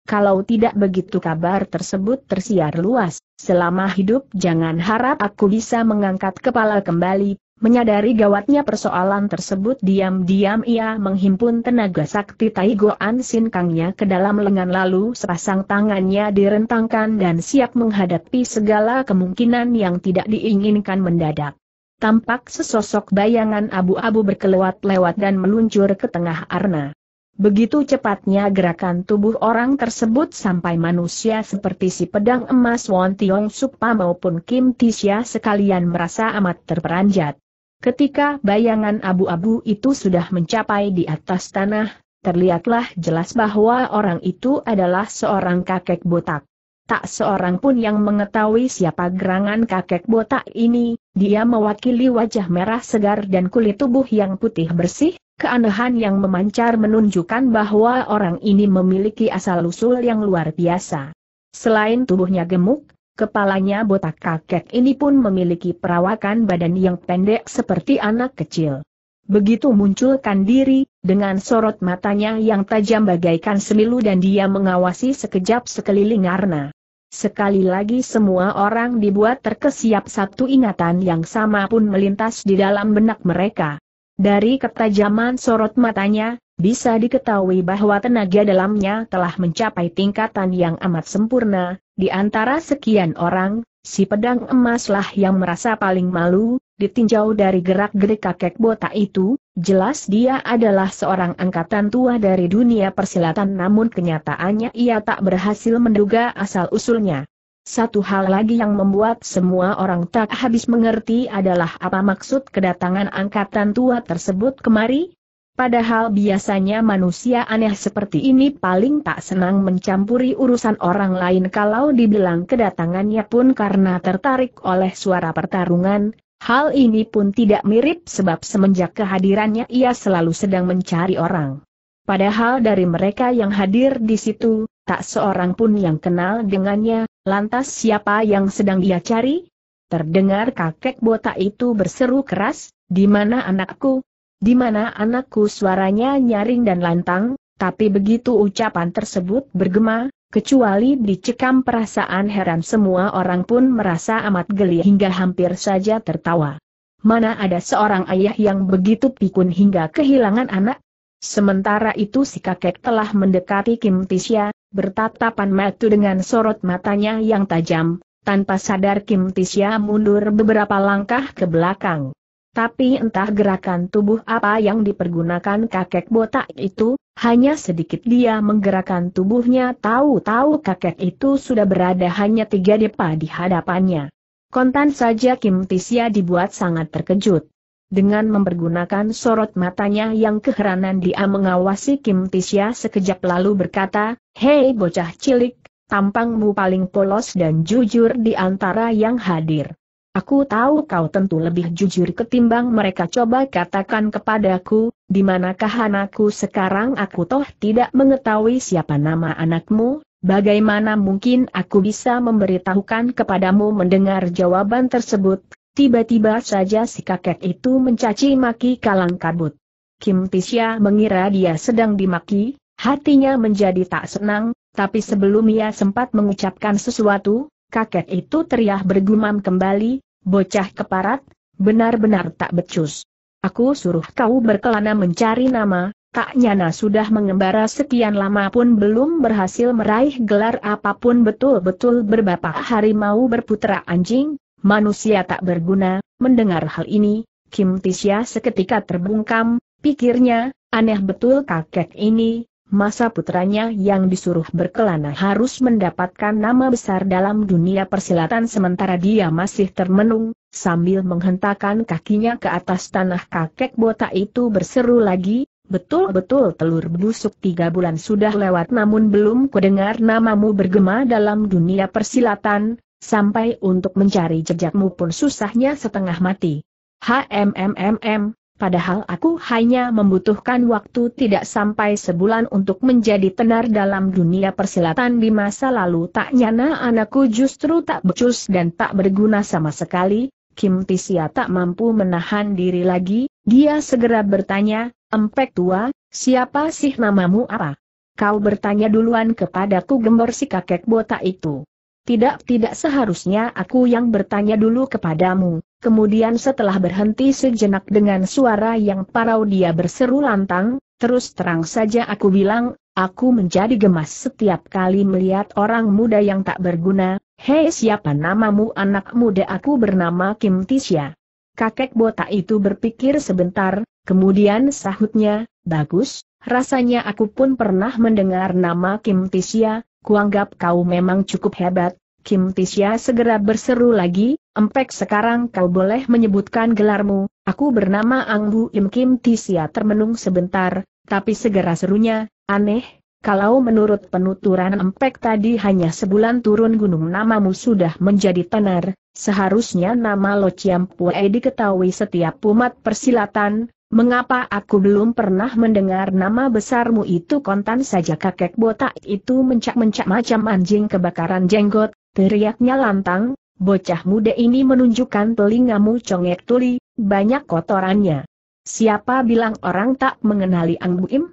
Kalau tidak begitu kabar tersebut tersiar luas, selama hidup jangan harap aku bisa mengangkat kepala kembali, Menyadari gawatnya persoalan tersebut diam-diam ia menghimpun tenaga sakti Taigoan Kangnya ke dalam lengan lalu sepasang tangannya direntangkan dan siap menghadapi segala kemungkinan yang tidak diinginkan mendadak. Tampak sesosok bayangan abu-abu berkelewat lewat dan meluncur ke tengah arna. Begitu cepatnya gerakan tubuh orang tersebut sampai manusia seperti si pedang emas Won Tiong Supa maupun Kim Tisya sekalian merasa amat terperanjat. Ketika bayangan abu-abu itu sudah mencapai di atas tanah, terlihatlah jelas bahwa orang itu adalah seorang kakek botak. Tak seorang pun yang mengetahui siapa gerangan kakek botak ini, dia mewakili wajah merah segar dan kulit tubuh yang putih bersih, keanehan yang memancar menunjukkan bahwa orang ini memiliki asal-usul yang luar biasa. Selain tubuhnya gemuk, Kepalanya botak kakek ini pun memiliki perawakan badan yang pendek seperti anak kecil. Begitu munculkan diri, dengan sorot matanya yang tajam bagaikan semilu dan dia mengawasi sekejap sekeliling Arna. Sekali lagi semua orang dibuat terkesiap satu ingatan yang sama pun melintas di dalam benak mereka. Dari ketajaman sorot matanya, bisa diketahui bahwa tenaga dalamnya telah mencapai tingkatan yang amat sempurna, di antara sekian orang, si pedang emaslah yang merasa paling malu, ditinjau dari gerak-gerik kakek botak itu, jelas dia adalah seorang angkatan tua dari dunia persilatan namun kenyataannya ia tak berhasil menduga asal-usulnya. Satu hal lagi yang membuat semua orang tak habis mengerti adalah apa maksud kedatangan angkatan tua tersebut kemari, Padahal biasanya manusia aneh seperti ini paling tak senang mencampuri urusan orang lain kalau dibilang kedatangannya pun karena tertarik oleh suara pertarungan, hal ini pun tidak mirip sebab semenjak kehadirannya ia selalu sedang mencari orang. Padahal dari mereka yang hadir di situ, tak seorang pun yang kenal dengannya, lantas siapa yang sedang ia cari? Terdengar kakek botak itu berseru keras, di mana anakku, di mana anakku suaranya nyaring dan lantang, tapi begitu ucapan tersebut bergema, kecuali dicekam perasaan heran semua orang pun merasa amat geli hingga hampir saja tertawa. Mana ada seorang ayah yang begitu pikun hingga kehilangan anak? Sementara itu si kakek telah mendekati Kim Tisya, bertatapan matu dengan sorot matanya yang tajam, tanpa sadar Kim Tisya mundur beberapa langkah ke belakang tapi entah gerakan tubuh apa yang dipergunakan kakek botak itu, hanya sedikit dia menggerakkan tubuhnya tahu-tahu kakek itu sudah berada hanya tiga depa di hadapannya. Kontan saja Kim Tisya dibuat sangat terkejut. Dengan mempergunakan sorot matanya yang keheranan dia mengawasi Kim Tisya sekejap lalu berkata, Hei bocah cilik, tampangmu paling polos dan jujur di antara yang hadir. Aku tahu kau tentu lebih jujur ketimbang mereka coba katakan kepadaku, di manakah anakku sekarang aku toh tidak mengetahui siapa nama anakmu, bagaimana mungkin aku bisa memberitahukan kepadamu mendengar jawaban tersebut, tiba-tiba saja si kakek itu mencaci maki kalang kabut. Kim Tisya mengira dia sedang dimaki, hatinya menjadi tak senang, tapi sebelum ia sempat mengucapkan sesuatu, kakek itu teriak bergumam kembali, bocah keparat, benar-benar tak becus. Aku suruh kau berkelana mencari nama, tak nyana sudah mengembara sekian lama pun belum berhasil meraih gelar apapun betul-betul berbapak harimau berputra anjing, manusia tak berguna, mendengar hal ini, Kim Tisya seketika terbungkam, pikirnya, aneh betul kakek ini, masa putranya yang disuruh berkelana harus mendapatkan nama besar dalam dunia persilatan sementara dia masih termenung, sambil menghentakkan kakinya ke atas tanah kakek botak itu berseru lagi, Betul-betul telur busuk tiga bulan sudah lewat namun belum kudengar namamu bergema dalam dunia persilatan, sampai untuk mencari jejakmu pun susahnya setengah mati. HMMMM, padahal aku hanya membutuhkan waktu tidak sampai sebulan untuk menjadi tenar dalam dunia persilatan di masa lalu tak nyana anakku justru tak becus dan tak berguna sama sekali, Kim Tisia tak mampu menahan diri lagi, dia segera bertanya, empek tua, siapa sih namamu apa? Kau bertanya duluan kepadaku gembor si kakek botak itu. Tidak-tidak seharusnya aku yang bertanya dulu kepadamu. Kemudian setelah berhenti sejenak dengan suara yang parau dia berseru lantang, terus terang saja aku bilang, aku menjadi gemas setiap kali melihat orang muda yang tak berguna. Hei siapa namamu anak muda aku bernama Kim Tisya. Kakek botak itu berpikir sebentar, kemudian sahutnya, bagus, rasanya aku pun pernah mendengar nama Kim Tisya kuanggap kau memang cukup hebat, Kim Tisya segera berseru lagi, empek sekarang kau boleh menyebutkan gelarmu, aku bernama Angbu Im Kim Tisya termenung sebentar, tapi segera serunya, aneh, kalau menurut penuturan empek tadi hanya sebulan turun gunung namamu sudah menjadi tenar, seharusnya nama Lo Chiam Pue diketahui setiap umat persilatan, Mengapa aku belum pernah mendengar nama besarmu itu kontan saja kakek botak itu mencak-mencak macam anjing kebakaran jenggot, teriaknya lantang, bocah muda ini menunjukkan telingamu congek tuli, banyak kotorannya. Siapa bilang orang tak mengenali Ang Buim?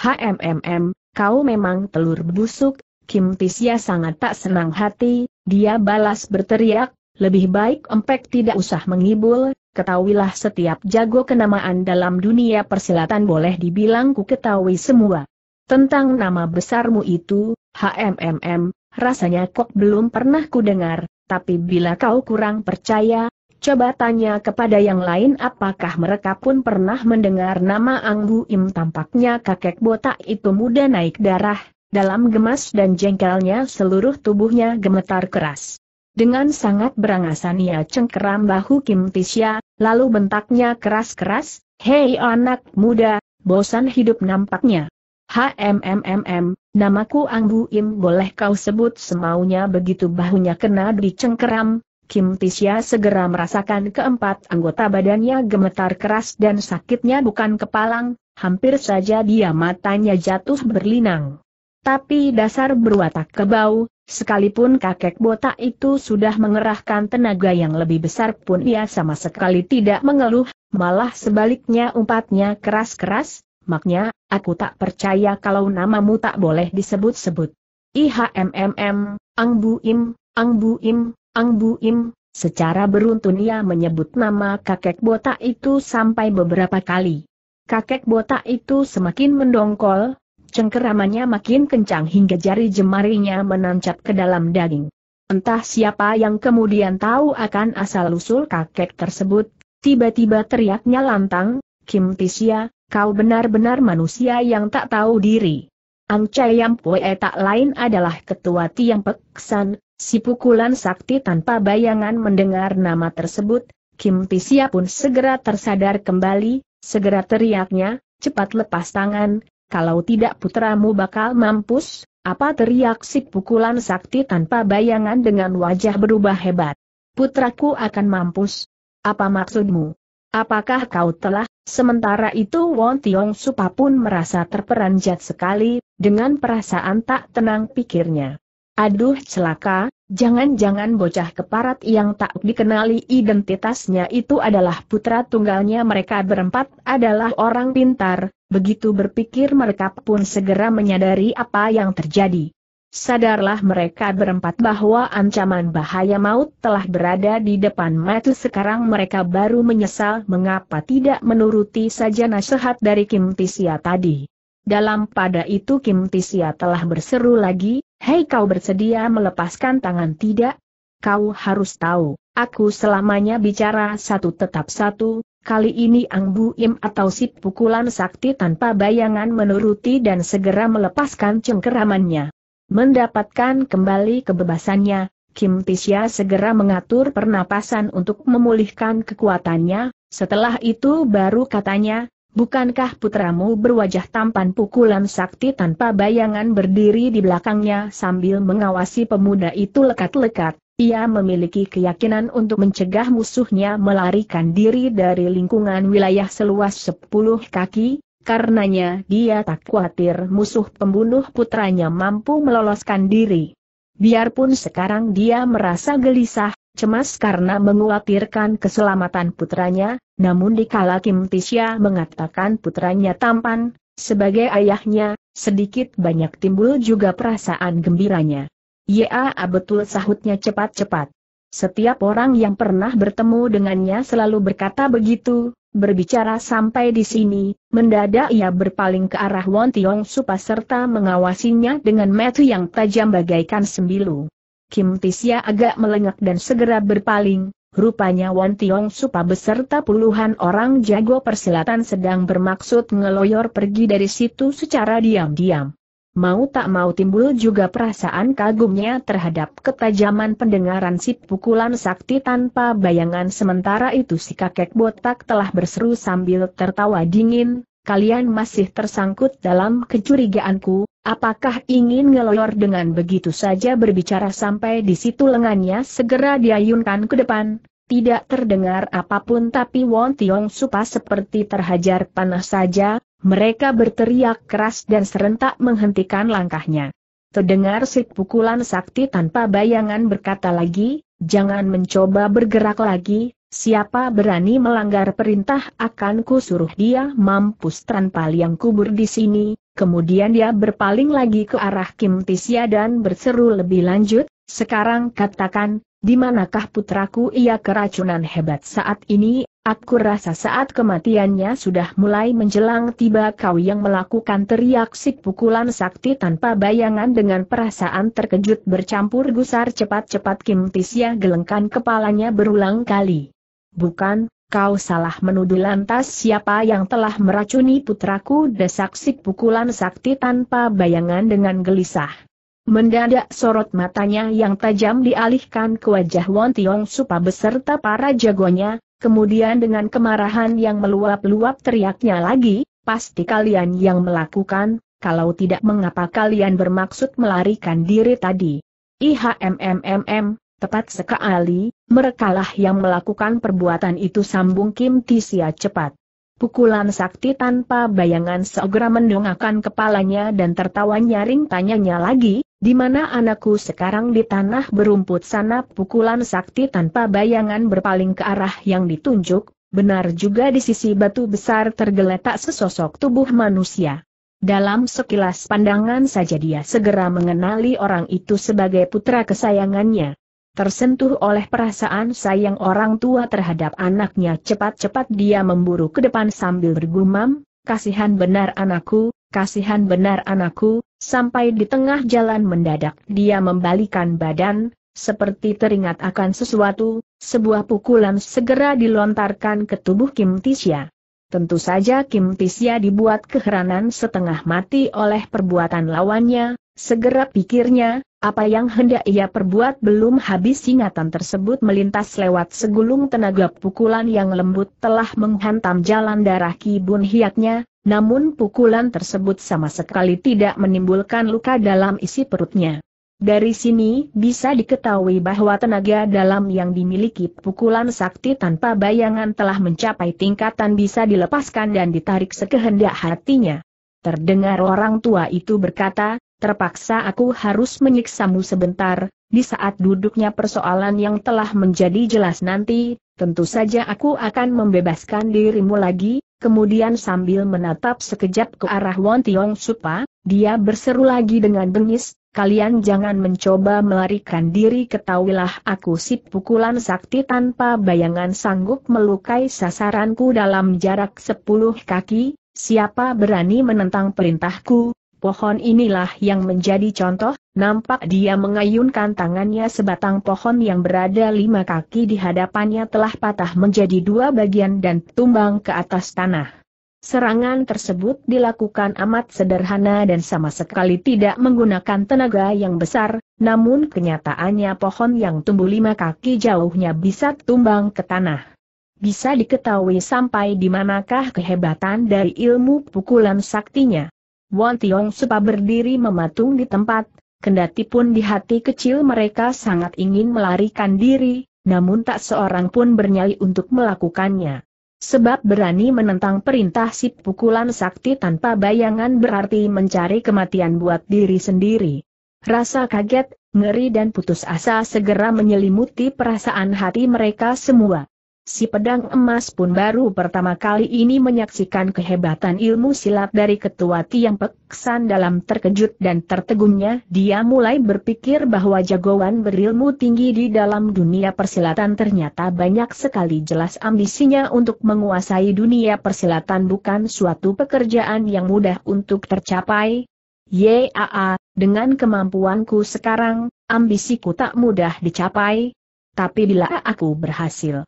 HMMM, kau memang telur busuk, Kim Tisya sangat tak senang hati, dia balas berteriak, lebih baik empek tidak usah mengibul, ketahuilah setiap jago kenamaan dalam dunia persilatan boleh dibilang ku ketahui semua. Tentang nama besarmu itu, HMMM, rasanya kok belum pernah ku dengar, tapi bila kau kurang percaya, coba tanya kepada yang lain apakah mereka pun pernah mendengar nama Anggu Im tampaknya kakek botak itu muda naik darah, dalam gemas dan jengkelnya seluruh tubuhnya gemetar keras. Dengan sangat berangasan ia cengkeram bahu Kim Tisya, lalu bentaknya keras-keras, Hei anak muda, bosan hidup nampaknya. HMMMM, namaku Anggu Im boleh kau sebut semaunya begitu bahunya kena dicengkeram. Kim Tisya segera merasakan keempat anggota badannya gemetar keras dan sakitnya bukan kepalang, hampir saja dia matanya jatuh berlinang. Tapi dasar berwatak kebau, Sekalipun kakek botak itu sudah mengerahkan tenaga yang lebih besar pun ia sama sekali tidak mengeluh, malah sebaliknya umpatnya keras-keras, maknya, aku tak percaya kalau namamu tak boleh disebut-sebut. IHMMM, Ang Im, Ang Im, Ang Im, secara beruntun ia menyebut nama kakek botak itu sampai beberapa kali. Kakek botak itu semakin mendongkol, Cengkeramannya makin kencang hingga jari jemarinya menancap ke dalam daging. Entah siapa yang kemudian tahu akan asal-usul kakek tersebut, tiba-tiba teriaknya lantang, Kim Tisia, kau benar-benar manusia yang tak tahu diri. Ang Chayam Pue tak lain adalah ketua Tiang Peksan, si pukulan sakti tanpa bayangan mendengar nama tersebut, Kim Tisia pun segera tersadar kembali, segera teriaknya, cepat lepas tangan, kalau tidak putramu bakal mampus, apa teriak si pukulan sakti tanpa bayangan dengan wajah berubah hebat. Putraku akan mampus. Apa maksudmu? Apakah kau telah, sementara itu Won Tiong Supa pun merasa terperanjat sekali, dengan perasaan tak tenang pikirnya. Aduh celaka, jangan-jangan bocah keparat yang tak dikenali identitasnya itu adalah putra tunggalnya mereka berempat adalah orang pintar, begitu berpikir mereka pun segera menyadari apa yang terjadi. Sadarlah mereka berempat bahwa ancaman bahaya maut telah berada di depan mata sekarang mereka baru menyesal mengapa tidak menuruti saja nasihat dari Kim Tisia tadi. Dalam pada itu Kim Tisia telah berseru lagi, Hei kau bersedia melepaskan tangan tidak? Kau harus tahu, aku selamanya bicara satu tetap satu, kali ini Ang Buim atau si pukulan sakti tanpa bayangan menuruti dan segera melepaskan cengkeramannya. Mendapatkan kembali kebebasannya, Kim Tisya segera mengatur pernapasan untuk memulihkan kekuatannya, setelah itu baru katanya, Bukankah putramu berwajah tampan pukulan sakti tanpa bayangan berdiri di belakangnya sambil mengawasi pemuda itu lekat-lekat? Ia memiliki keyakinan untuk mencegah musuhnya melarikan diri dari lingkungan wilayah seluas 10 kaki, karenanya dia tak khawatir musuh pembunuh putranya mampu meloloskan diri. Biarpun sekarang dia merasa gelisah, cemas karena menguatirkan keselamatan putranya, namun dikala Kim Tisya mengatakan putranya tampan, sebagai ayahnya, sedikit banyak timbul juga perasaan gembiranya. Ya betul sahutnya cepat-cepat. Setiap orang yang pernah bertemu dengannya selalu berkata begitu, berbicara sampai di sini, mendadak ia berpaling ke arah Won Tiong Supa serta mengawasinya dengan metu yang tajam bagaikan sembilu. Kim Tisya agak melengak dan segera berpaling, rupanya Wan Tiong Supa beserta puluhan orang jago persilatan sedang bermaksud ngeloyor pergi dari situ secara diam-diam. Mau tak mau timbul juga perasaan kagumnya terhadap ketajaman pendengaran si pukulan sakti tanpa bayangan sementara itu si kakek botak telah berseru sambil tertawa dingin, kalian masih tersangkut dalam kecurigaanku, Apakah ingin ngeloyor dengan begitu saja berbicara sampai di situ lengannya segera diayunkan ke depan, tidak terdengar apapun tapi Won Tiong Supa seperti terhajar panas saja, mereka berteriak keras dan serentak menghentikan langkahnya. Terdengar si pukulan sakti tanpa bayangan berkata lagi, jangan mencoba bergerak lagi, siapa berani melanggar perintah akan kusuruh dia mampus tanpa liang kubur di sini, Kemudian dia berpaling lagi ke arah Kim Tisya dan berseru lebih lanjut, sekarang katakan, di manakah putraku ia keracunan hebat saat ini, aku rasa saat kematiannya sudah mulai menjelang tiba kau yang melakukan teriak sik pukulan sakti tanpa bayangan dengan perasaan terkejut bercampur gusar cepat-cepat Kim Tisya gelengkan kepalanya berulang kali. Bukan, Kau salah menuduh lantas siapa yang telah meracuni putraku desak sik pukulan sakti tanpa bayangan dengan gelisah. Mendadak sorot matanya yang tajam dialihkan ke wajah Won Tiong Supa beserta para jagonya, kemudian dengan kemarahan yang meluap-luap teriaknya lagi, pasti kalian yang melakukan, kalau tidak mengapa kalian bermaksud melarikan diri tadi. IHMMMM, mm, mm. Tepat sekali, merekalah yang melakukan perbuatan itu sambung Kim Tisia cepat. Pukulan sakti tanpa bayangan segera mendongakkan kepalanya dan tertawa nyaring tanyanya lagi, di mana anakku sekarang di tanah berumput sana pukulan sakti tanpa bayangan berpaling ke arah yang ditunjuk, benar juga di sisi batu besar tergeletak sesosok tubuh manusia. Dalam sekilas pandangan saja dia segera mengenali orang itu sebagai putra kesayangannya. Tersentuh oleh perasaan sayang orang tua terhadap anaknya cepat-cepat dia memburu ke depan sambil bergumam, kasihan benar anakku, kasihan benar anakku, sampai di tengah jalan mendadak dia membalikan badan, seperti teringat akan sesuatu, sebuah pukulan segera dilontarkan ke tubuh Kim Tisya. Tentu saja Kim Tisya dibuat keheranan setengah mati oleh perbuatan lawannya, Segera pikirnya, apa yang hendak ia perbuat belum habis ingatan tersebut melintas lewat segulung tenaga pukulan yang lembut telah menghantam jalan darah kibun hiatnya, namun pukulan tersebut sama sekali tidak menimbulkan luka dalam isi perutnya. Dari sini bisa diketahui bahwa tenaga dalam yang dimiliki pukulan sakti tanpa bayangan telah mencapai tingkatan bisa dilepaskan dan ditarik sekehendak hatinya. Terdengar orang tua itu berkata, terpaksa aku harus menyiksamu sebentar, di saat duduknya persoalan yang telah menjadi jelas nanti, tentu saja aku akan membebaskan dirimu lagi, kemudian sambil menatap sekejap ke arah Won Tiong Supa, dia berseru lagi dengan bengis, kalian jangan mencoba melarikan diri ketahuilah aku si pukulan sakti tanpa bayangan sanggup melukai sasaranku dalam jarak sepuluh kaki, siapa berani menentang perintahku, pohon inilah yang menjadi contoh, nampak dia mengayunkan tangannya sebatang pohon yang berada lima kaki di hadapannya telah patah menjadi dua bagian dan tumbang ke atas tanah. Serangan tersebut dilakukan amat sederhana dan sama sekali tidak menggunakan tenaga yang besar, namun kenyataannya pohon yang tumbuh lima kaki jauhnya bisa tumbang ke tanah. Bisa diketahui sampai di manakah kehebatan dari ilmu pukulan saktinya. Wan Tiong Supa berdiri mematung di tempat, kendati pun di hati kecil mereka sangat ingin melarikan diri, namun tak seorang pun bernyali untuk melakukannya. Sebab berani menentang perintah sip pukulan sakti tanpa bayangan berarti mencari kematian buat diri sendiri. Rasa kaget, ngeri dan putus asa segera menyelimuti perasaan hati mereka semua. Si pedang emas pun baru pertama kali ini menyaksikan kehebatan ilmu silat dari ketua Tiang Peksan dalam terkejut dan tertegunnya dia mulai berpikir bahwa jagoan berilmu tinggi di dalam dunia persilatan ternyata banyak sekali jelas ambisinya untuk menguasai dunia persilatan bukan suatu pekerjaan yang mudah untuk tercapai. Yaa, dengan kemampuanku sekarang, ambisiku tak mudah dicapai. Tapi bila aku berhasil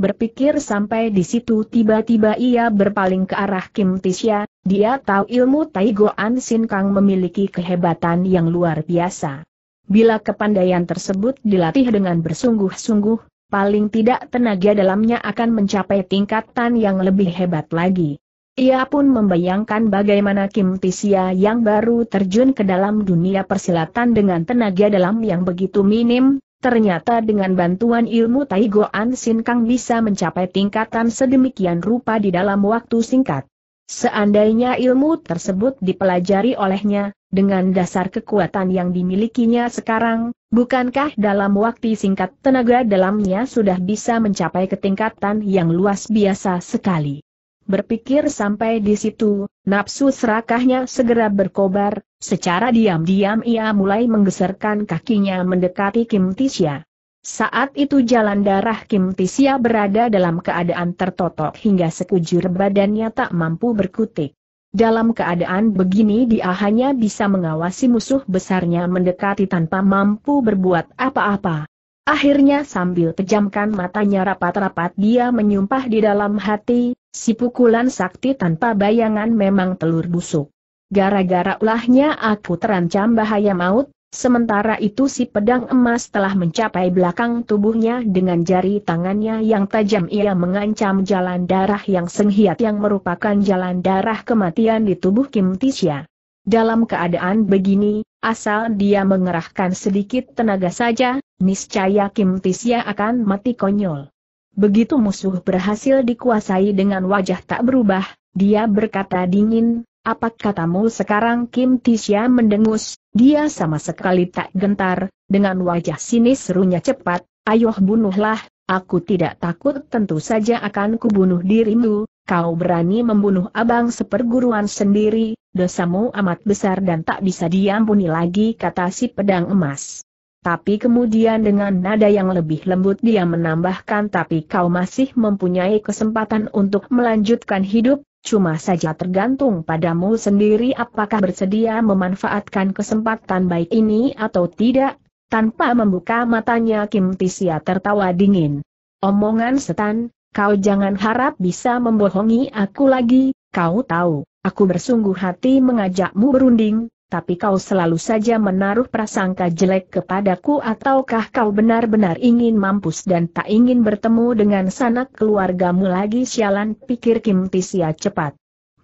Berpikir sampai di situ tiba-tiba ia berpaling ke arah Kim Tisya, dia tahu ilmu Taigo Ansin Kang memiliki kehebatan yang luar biasa. Bila kepandaian tersebut dilatih dengan bersungguh-sungguh, paling tidak tenaga dalamnya akan mencapai tingkatan yang lebih hebat lagi. Ia pun membayangkan bagaimana Kim Tisya yang baru terjun ke dalam dunia persilatan dengan tenaga dalam yang begitu minim, Ternyata dengan bantuan ilmu Tai Ansin Kang bisa mencapai tingkatan sedemikian rupa di dalam waktu singkat. Seandainya ilmu tersebut dipelajari olehnya, dengan dasar kekuatan yang dimilikinya sekarang, bukankah dalam waktu singkat tenaga dalamnya sudah bisa mencapai ketingkatan yang luas biasa sekali? Berpikir sampai di situ, nafsu serakahnya segera berkobar, Secara diam-diam ia mulai menggeserkan kakinya mendekati Kim Tisya. Saat itu jalan darah Kim Tisya berada dalam keadaan tertotok hingga sekujur badannya tak mampu berkutik. Dalam keadaan begini dia hanya bisa mengawasi musuh besarnya mendekati tanpa mampu berbuat apa-apa. Akhirnya sambil pejamkan matanya rapat-rapat dia menyumpah di dalam hati, si pukulan sakti tanpa bayangan memang telur busuk. Gara-gara ulahnya aku terancam bahaya maut, sementara itu si pedang emas telah mencapai belakang tubuhnya dengan jari tangannya yang tajam ia mengancam jalan darah yang senghiat yang merupakan jalan darah kematian di tubuh Kim Tisha. Dalam keadaan begini, asal dia mengerahkan sedikit tenaga saja, niscaya Kim Tisya akan mati konyol. Begitu musuh berhasil dikuasai dengan wajah tak berubah, dia berkata dingin, apa katamu sekarang Kim Tisya mendengus, dia sama sekali tak gentar, dengan wajah sinis serunya cepat, Ayoh bunuhlah, aku tidak takut tentu saja akan kubunuh dirimu, kau berani membunuh abang seperguruan sendiri, dosamu amat besar dan tak bisa diampuni lagi kata si pedang emas. Tapi kemudian dengan nada yang lebih lembut dia menambahkan tapi kau masih mempunyai kesempatan untuk melanjutkan hidup, cuma saja tergantung padamu sendiri apakah bersedia memanfaatkan kesempatan baik ini atau tidak, tanpa membuka matanya Kim Tisia tertawa dingin. Omongan setan, kau jangan harap bisa membohongi aku lagi, kau tahu, aku bersungguh hati mengajakmu berunding, tapi kau selalu saja menaruh prasangka jelek kepadaku ataukah kau benar-benar ingin mampus dan tak ingin bertemu dengan sanak keluargamu lagi sialan pikir Kim Tisia cepat.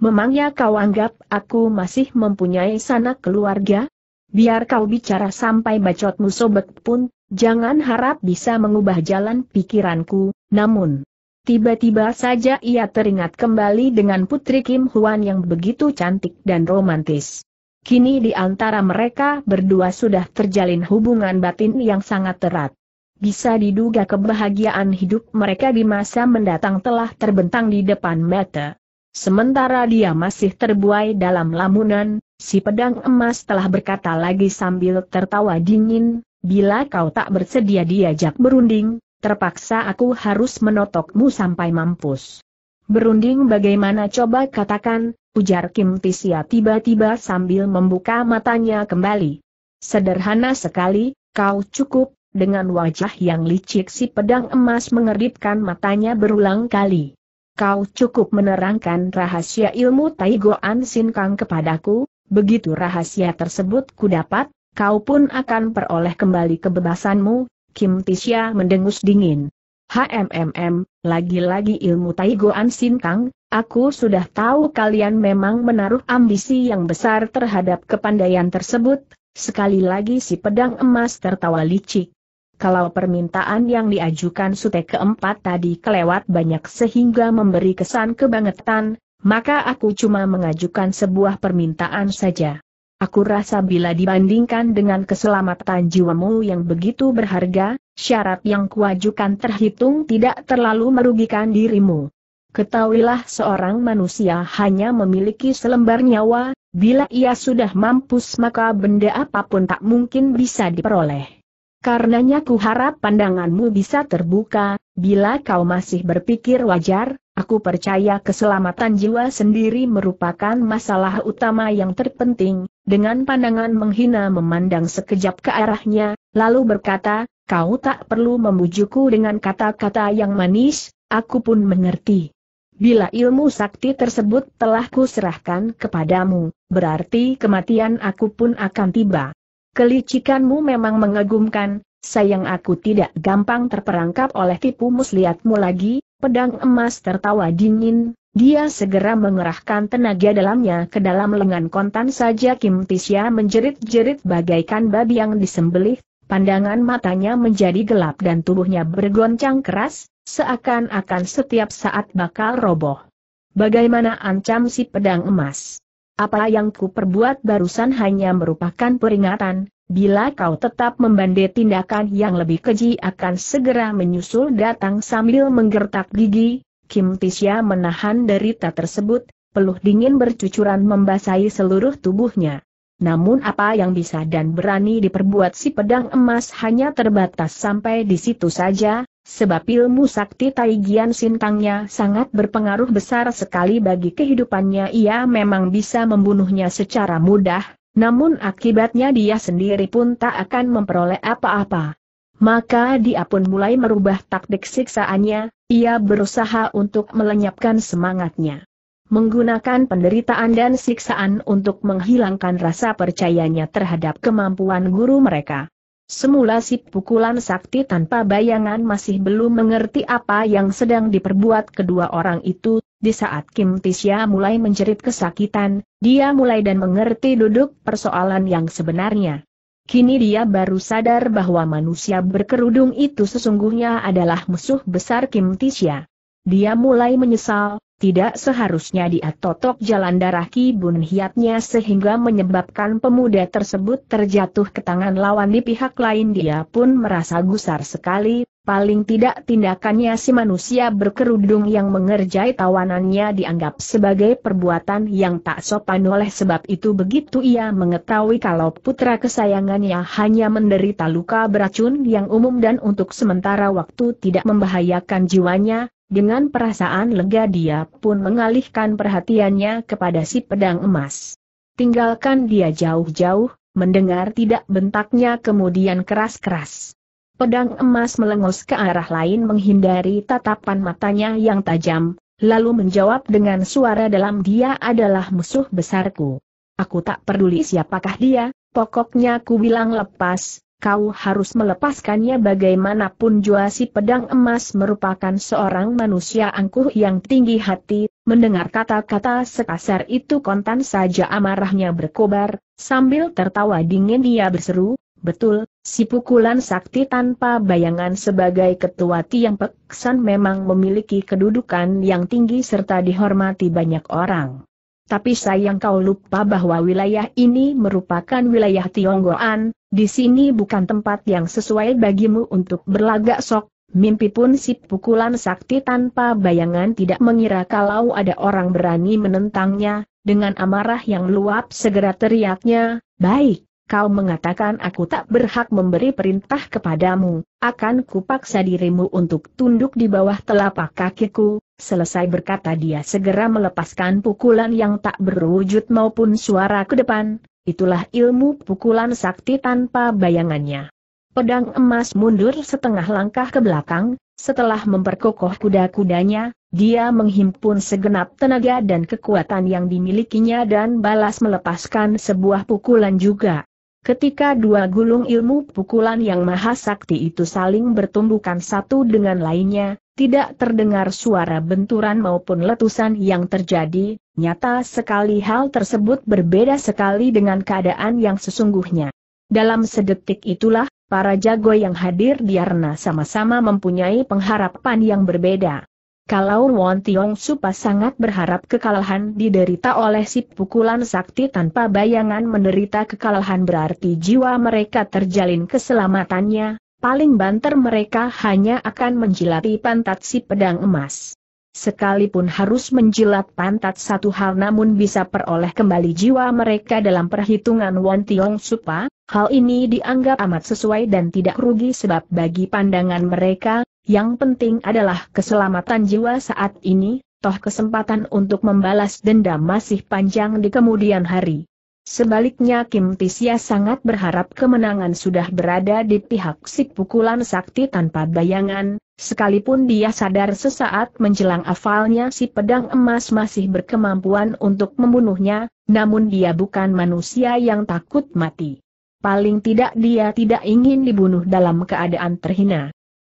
Memangnya kau anggap aku masih mempunyai sanak keluarga? Biar kau bicara sampai bacotmu sobek pun, jangan harap bisa mengubah jalan pikiranku, namun... Tiba-tiba saja ia teringat kembali dengan putri Kim Huan yang begitu cantik dan romantis. Kini di antara mereka berdua sudah terjalin hubungan batin yang sangat erat. Bisa diduga kebahagiaan hidup mereka di masa mendatang telah terbentang di depan mata. Sementara dia masih terbuai dalam lamunan, si pedang emas telah berkata lagi sambil tertawa dingin, bila kau tak bersedia diajak berunding, terpaksa aku harus menotokmu sampai mampus. Berunding bagaimana coba katakan, ujar Kim Tisia tiba-tiba sambil membuka matanya kembali. Sederhana sekali, kau cukup, dengan wajah yang licik si pedang emas mengedipkan matanya berulang kali. Kau cukup menerangkan rahasia ilmu Taigoan Kang kepadaku, begitu rahasia tersebut kudapat, kau pun akan peroleh kembali kebebasanmu, Kim Tisia mendengus dingin. HMMM, lagi-lagi ilmu Taigoan Sintang, aku sudah tahu kalian memang menaruh ambisi yang besar terhadap kepandaian tersebut, sekali lagi si pedang emas tertawa licik. Kalau permintaan yang diajukan sute keempat tadi kelewat banyak sehingga memberi kesan kebangetan, maka aku cuma mengajukan sebuah permintaan saja. Aku rasa bila dibandingkan dengan keselamatan jiwamu yang begitu berharga, syarat yang kuajukan terhitung tidak terlalu merugikan dirimu. Ketahuilah seorang manusia hanya memiliki selembar nyawa, bila ia sudah mampus maka benda apapun tak mungkin bisa diperoleh. Karenanya ku harap pandanganmu bisa terbuka, bila kau masih berpikir wajar, aku percaya keselamatan jiwa sendiri merupakan masalah utama yang terpenting, dengan pandangan menghina memandang sekejap ke arahnya, lalu berkata, Kau tak perlu memujuku dengan kata-kata yang manis, aku pun mengerti. Bila ilmu sakti tersebut telah kuserahkan kepadamu, berarti kematian aku pun akan tiba. Kelicikanmu memang mengagumkan, sayang aku tidak gampang terperangkap oleh tipu muslihatmu lagi, pedang emas tertawa dingin, dia segera mengerahkan tenaga dalamnya ke dalam lengan kontan saja Kim Tisya menjerit-jerit bagaikan babi yang disembelih, Pandangan matanya menjadi gelap dan tubuhnya bergoncang keras, seakan-akan setiap saat bakal roboh. Bagaimana ancam si pedang emas? Apa yang ku perbuat barusan hanya merupakan peringatan, bila kau tetap membandai tindakan yang lebih keji akan segera menyusul datang sambil menggertak gigi, Kim Tisya menahan derita tersebut, peluh dingin bercucuran membasahi seluruh tubuhnya. Namun apa yang bisa dan berani diperbuat si pedang emas hanya terbatas sampai di situ saja, sebab ilmu sakti Taigian Sintangnya sangat berpengaruh besar sekali bagi kehidupannya ia memang bisa membunuhnya secara mudah, namun akibatnya dia sendiri pun tak akan memperoleh apa-apa. Maka dia pun mulai merubah taktik siksaannya, ia berusaha untuk melenyapkan semangatnya menggunakan penderitaan dan siksaan untuk menghilangkan rasa percayanya terhadap kemampuan guru mereka. Semula si pukulan sakti tanpa bayangan masih belum mengerti apa yang sedang diperbuat kedua orang itu, di saat Kim Tisya mulai menjerit kesakitan, dia mulai dan mengerti duduk persoalan yang sebenarnya. Kini dia baru sadar bahwa manusia berkerudung itu sesungguhnya adalah musuh besar Kim Tisya. Dia mulai menyesal, tidak seharusnya dia totok jalan darah Ki Hiatnya sehingga menyebabkan pemuda tersebut terjatuh ke tangan lawan di pihak lain dia pun merasa gusar sekali, paling tidak tindakannya si manusia berkerudung yang mengerjai tawanannya dianggap sebagai perbuatan yang tak sopan oleh sebab itu begitu ia mengetahui kalau putra kesayangannya hanya menderita luka beracun yang umum dan untuk sementara waktu tidak membahayakan jiwanya, dengan perasaan lega dia pun mengalihkan perhatiannya kepada si pedang emas. Tinggalkan dia jauh-jauh, mendengar tidak bentaknya kemudian keras-keras. Pedang emas melengus ke arah lain menghindari tatapan matanya yang tajam, lalu menjawab dengan suara dalam dia adalah musuh besarku. Aku tak peduli siapakah dia, pokoknya ku bilang lepas, kau harus melepaskannya bagaimanapun jua si pedang emas merupakan seorang manusia angkuh yang tinggi hati, mendengar kata-kata sekasar itu kontan saja amarahnya berkobar, sambil tertawa dingin dia berseru, Betul, si pukulan sakti tanpa bayangan sebagai ketua Tiang Peksan memang memiliki kedudukan yang tinggi serta dihormati banyak orang. Tapi sayang kau lupa bahwa wilayah ini merupakan wilayah Tionggoan, di sini bukan tempat yang sesuai bagimu untuk berlagak sok, mimpi pun si pukulan sakti tanpa bayangan tidak mengira kalau ada orang berani menentangnya, dengan amarah yang luap segera teriaknya, baik, kau mengatakan aku tak berhak memberi perintah kepadamu, akan kupaksa dirimu untuk tunduk di bawah telapak kakiku, selesai berkata dia segera melepaskan pukulan yang tak berwujud maupun suara ke depan, Itulah ilmu pukulan sakti tanpa bayangannya. Pedang emas mundur setengah langkah ke belakang, setelah memperkokoh kuda-kudanya, dia menghimpun segenap tenaga dan kekuatan yang dimilikinya dan balas melepaskan sebuah pukulan juga. Ketika dua gulung ilmu pukulan yang maha sakti itu saling bertumbukan satu dengan lainnya, tidak terdengar suara benturan maupun letusan yang terjadi, nyata sekali hal tersebut berbeda sekali dengan keadaan yang sesungguhnya. Dalam sedetik itulah, para jago yang hadir di arena sama-sama mempunyai pengharapan yang berbeda. Kalau Won Tiong Supa sangat berharap kekalahan diderita oleh si pukulan sakti tanpa bayangan menderita kekalahan berarti jiwa mereka terjalin keselamatannya, paling banter mereka hanya akan menjilati pantat si pedang emas. Sekalipun harus menjilat pantat satu hal namun bisa peroleh kembali jiwa mereka dalam perhitungan Won Tiong Supa, hal ini dianggap amat sesuai dan tidak rugi sebab bagi pandangan mereka, yang penting adalah keselamatan jiwa saat ini, toh kesempatan untuk membalas dendam masih panjang di kemudian hari. Sebaliknya Kim Tisya sangat berharap kemenangan sudah berada di pihak si pukulan sakti tanpa bayangan, sekalipun dia sadar sesaat menjelang afalnya si pedang emas masih berkemampuan untuk membunuhnya, namun dia bukan manusia yang takut mati. Paling tidak dia tidak ingin dibunuh dalam keadaan terhina.